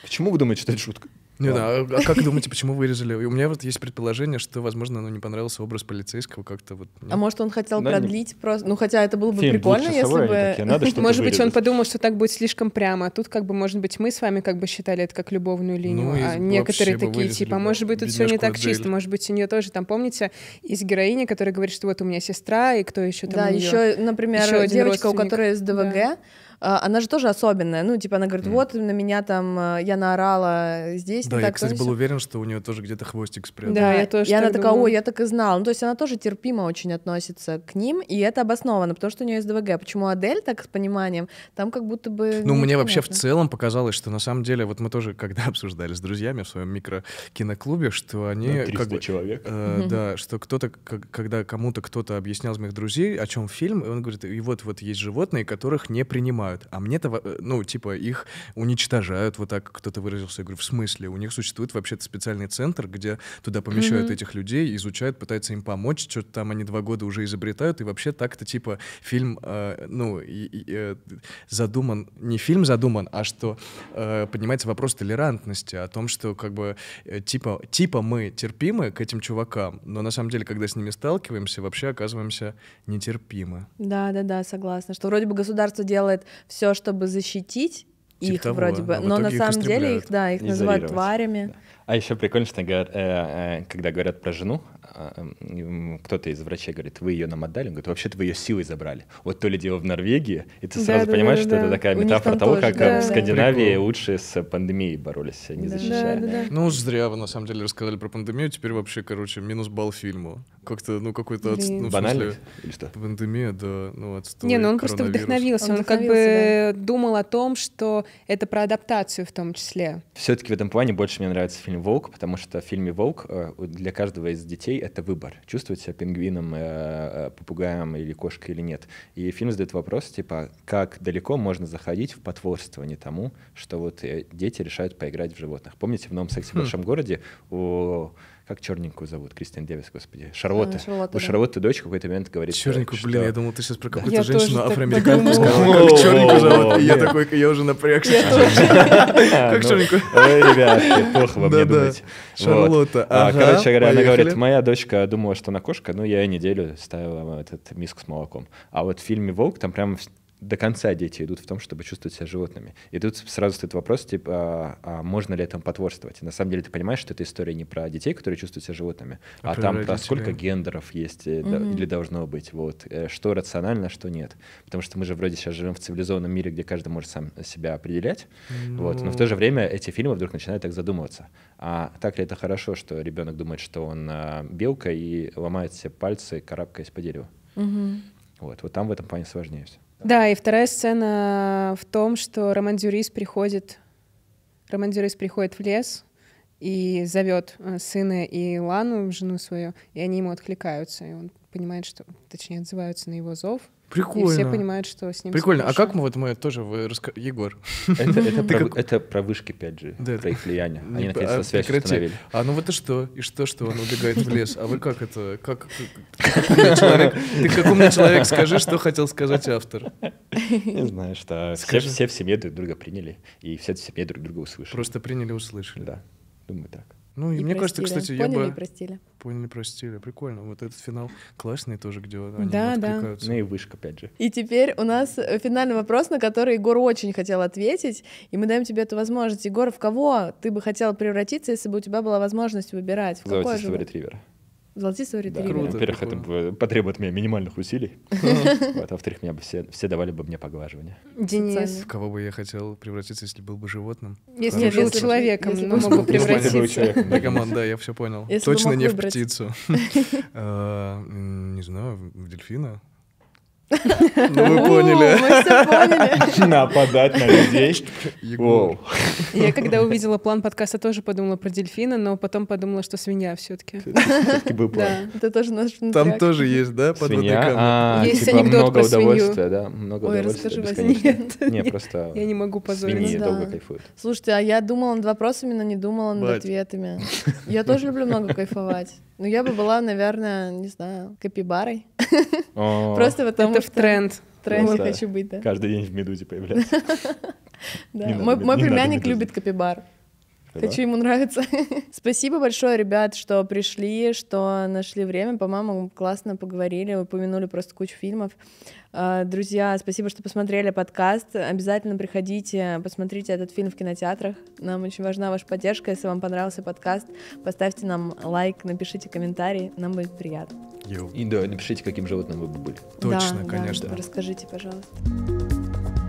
Почему вы думаете, что это шутка? Не знаю, а, а как думаете, почему вырезали? У меня вот есть предположение, что, возможно, ну, не понравился образ полицейского как-то вот. А ну. может, он хотел да, ну, продлить не... просто. Ну, хотя это было бы Фильм прикольно, если бы. Такие, надо может быть, он подумал, что так будет слишком прямо. А тут, как бы, может быть, мы с вами как бы считали это как любовную ну, линию. Ну, а некоторые такие, типа, да. может быть, тут все не так чисто. Может быть, у нее тоже там, помните, из героини, которая говорит, что вот у меня сестра, и кто еще там. Да, еще, например, девочка, у которой СДВГ. А, она же тоже особенная. Ну, типа, она говорит, вот на меня там, э, я наорала здесь. Да, я, ну, кстати, был уверен, что у нее тоже где-то хвостик спрятан. Да, я тоже И она такая, ой, я так и знала. Ну, то есть она тоже терпимо очень относится к ним, и это обосновано, потому что у нее есть ДВГ. Почему Адель так с пониманием? Там как будто бы... Ну, мне вообще в целом показалось, что на самом деле, вот мы тоже когда обсуждали с друзьями в своем микрокиноклубе, что они... как бы, человек. Э, да, что кто-то, когда кому-то кто-то объяснял из моих друзей, о чем фильм, и он говорит, и вот вот есть животные, которых не принимают понимают. А мне-то, э, ну, типа, их уничтожают, вот так кто-то выразился. Я говорю, в смысле? У них существует вообще-то специальный центр, где туда помещают mm-hmm. этих людей, изучают, пытаются им помочь, что-то там они два года уже изобретают, и вообще так-то, типа, фильм, э, ну, и, и, э, задуман, не фильм задуман, а что э, поднимается вопрос толерантности, о том, что, как бы, э, типа, типа мы терпимы к этим чувакам, но на самом деле, когда с ними сталкиваемся, вообще оказываемся нетерпимы. Да, да, да, согласна. Что вроде бы государство делает все, чтобы защитить типа их того, вроде бы, но, ну, но на самом деле их, да, их называют тварями. Да. А еще прикольно, что э, э, когда говорят про жену, а, кто-то из врачей говорит, вы ее нам отдали? Он говорит, вообще-то вы ее силой забрали. Вот то ли дело в Норвегии, и ты сразу да, понимаешь, да, да, что это такая метафора того, тоже, как в Скандинавии Прикол. лучше с пандемией боролись, а не защищали. Ну уж зря вы на самом деле рассказали про пандемию, теперь вообще, короче, минус балл фильму. Как-то, ну какой-то... Отст... Ну, Банально? Или что? Пандемия, да, ну отстой. Не, ну он просто вдохновился, он, он как бы думал о том, что это про адаптацию в том числе. Все-таки в этом плане больше мне нравится фильм «Волк», потому что в фильме «Волк» э, для каждого из детей детей это выбор, чувствовать себя пингвином, э, э, попугаем или кошкой или нет. И фильм задает вопрос, типа, как далеко можно заходить в потворство не тому, что вот э, дети решают поиграть в животных. Помните, в «Новом сексе в хм. большом городе» у как черненькую зовут, Кристиан Девис, господи, Шарлотта. А, Шарлотта У Шарлотты дочь в какой-то момент говорит, Черненькую, что... блин, я думал, ты сейчас про какую-то я женщину афроамериканку сказал, как черненькую зовут, и я такой, я уже напрягся. Как ну, черненькую? Ой, ребят, плохо вам не думать. Шарлотта, а, Короче говоря, она говорит, моя дочка думала, что она кошка, но ну, я неделю ставила этот миск с молоком. А вот в фильме «Волк» там прям до конца дети идут в том, чтобы чувствовать себя животными. И тут сразу стоит вопрос, типа, а, а можно ли этому потворствовать? И на самом деле ты понимаешь, что эта история не про детей, которые чувствуют себя животными, а, а про там родителей. про сколько гендеров есть угу. да, или должно быть, вот, э, что рационально, что нет. Потому что мы же вроде сейчас живем в цивилизованном мире, где каждый может сам себя определять, ну... вот, но в то же время эти фильмы вдруг начинают так задумываться. А так ли это хорошо, что ребенок думает, что он а, белка и ломает все пальцы, карабкаясь по дереву? Угу. Вот, вот там в этом плане сложнее все. Да, и вторая сцена в том, что Роман Дюрис приходит, Роман Дюрис приходит в лес и зовет э, сына и Лану, жену свою, и они ему откликаются, и он понимает, что, точнее, отзываются на его зов, Прикольно. И все понимают, что с ним Прикольно. А как мы вот мы тоже, вы, Егор? Это, это, про, как... это про вышки 5G, да. про их влияние. Они наконец-то а, связь прекрати. установили. А ну вот и что? И что, что он убегает в лес? А вы как это? Как, как умный ты как умный человек, скажи, что хотел сказать автор. Не знаю, что скажи. все, все в семье друг друга приняли, и все в семье друг друга услышали. Просто приняли, услышали. Да, думаю так. Ну, и, мне простили. кажется, кстати, Поняли я бы... и простили. Поняли, простили. Прикольно. Вот этот финал классный тоже, где они да, да. Ну и вышка, опять же. И теперь у нас э, финальный вопрос, на который Егор очень хотел ответить, и мы даем тебе эту возможность. Егор, в кого ты бы хотел превратиться, если бы у тебя была возможность выбирать? В Золотистого какой же? ретривера. Золотистый ритвивер. Да. Круто. Во-первых, это потребует меня минимальных усилий. а во-вторых, меня бы все, давали бы мне поглаживание. Денис. В кого бы я хотел превратиться, если был бы животным? Если бы был человеком, но мог бы превратиться. Да, камон, да, я все понял. Точно не в птицу. А, не знаю, в дельфина. Ну, вы поняли. Нападать на людей. Я когда увидела план подкаста, тоже подумала про дельфина, но потом подумала, что свинья все-таки. Да. Это тоже наш Там тоже есть, да, подводные а, Есть типа анекдот про свинью. да, много Ой, расскажи, Нет, просто я не могу позорить. Свиньи долго кайфуют. Слушайте, а я думала над вопросами, но не думала над ответами. Я тоже люблю много кайфовать. Ну, я бы была, наверное, не знаю, капибарой. Просто потому Это в тренд. Тренде хочу быть, да. Каждый день в «Медузе» появляться. Мой племянник любит капибар. Хочу, ему нравиться. Спасибо большое, ребят, что пришли, что нашли время. По-моему, классно поговорили, упомянули просто кучу фильмов. Э, друзья, спасибо, что посмотрели подкаст. Обязательно приходите, посмотрите этот фильм в кинотеатрах. Нам очень важна ваша поддержка. Если вам понравился подкаст, поставьте нам лайк, напишите комментарий. Нам будет приятно. Йо. И да, напишите, каким животным вы бы были. Точно, да, конечно. Да. Расскажите, пожалуйста.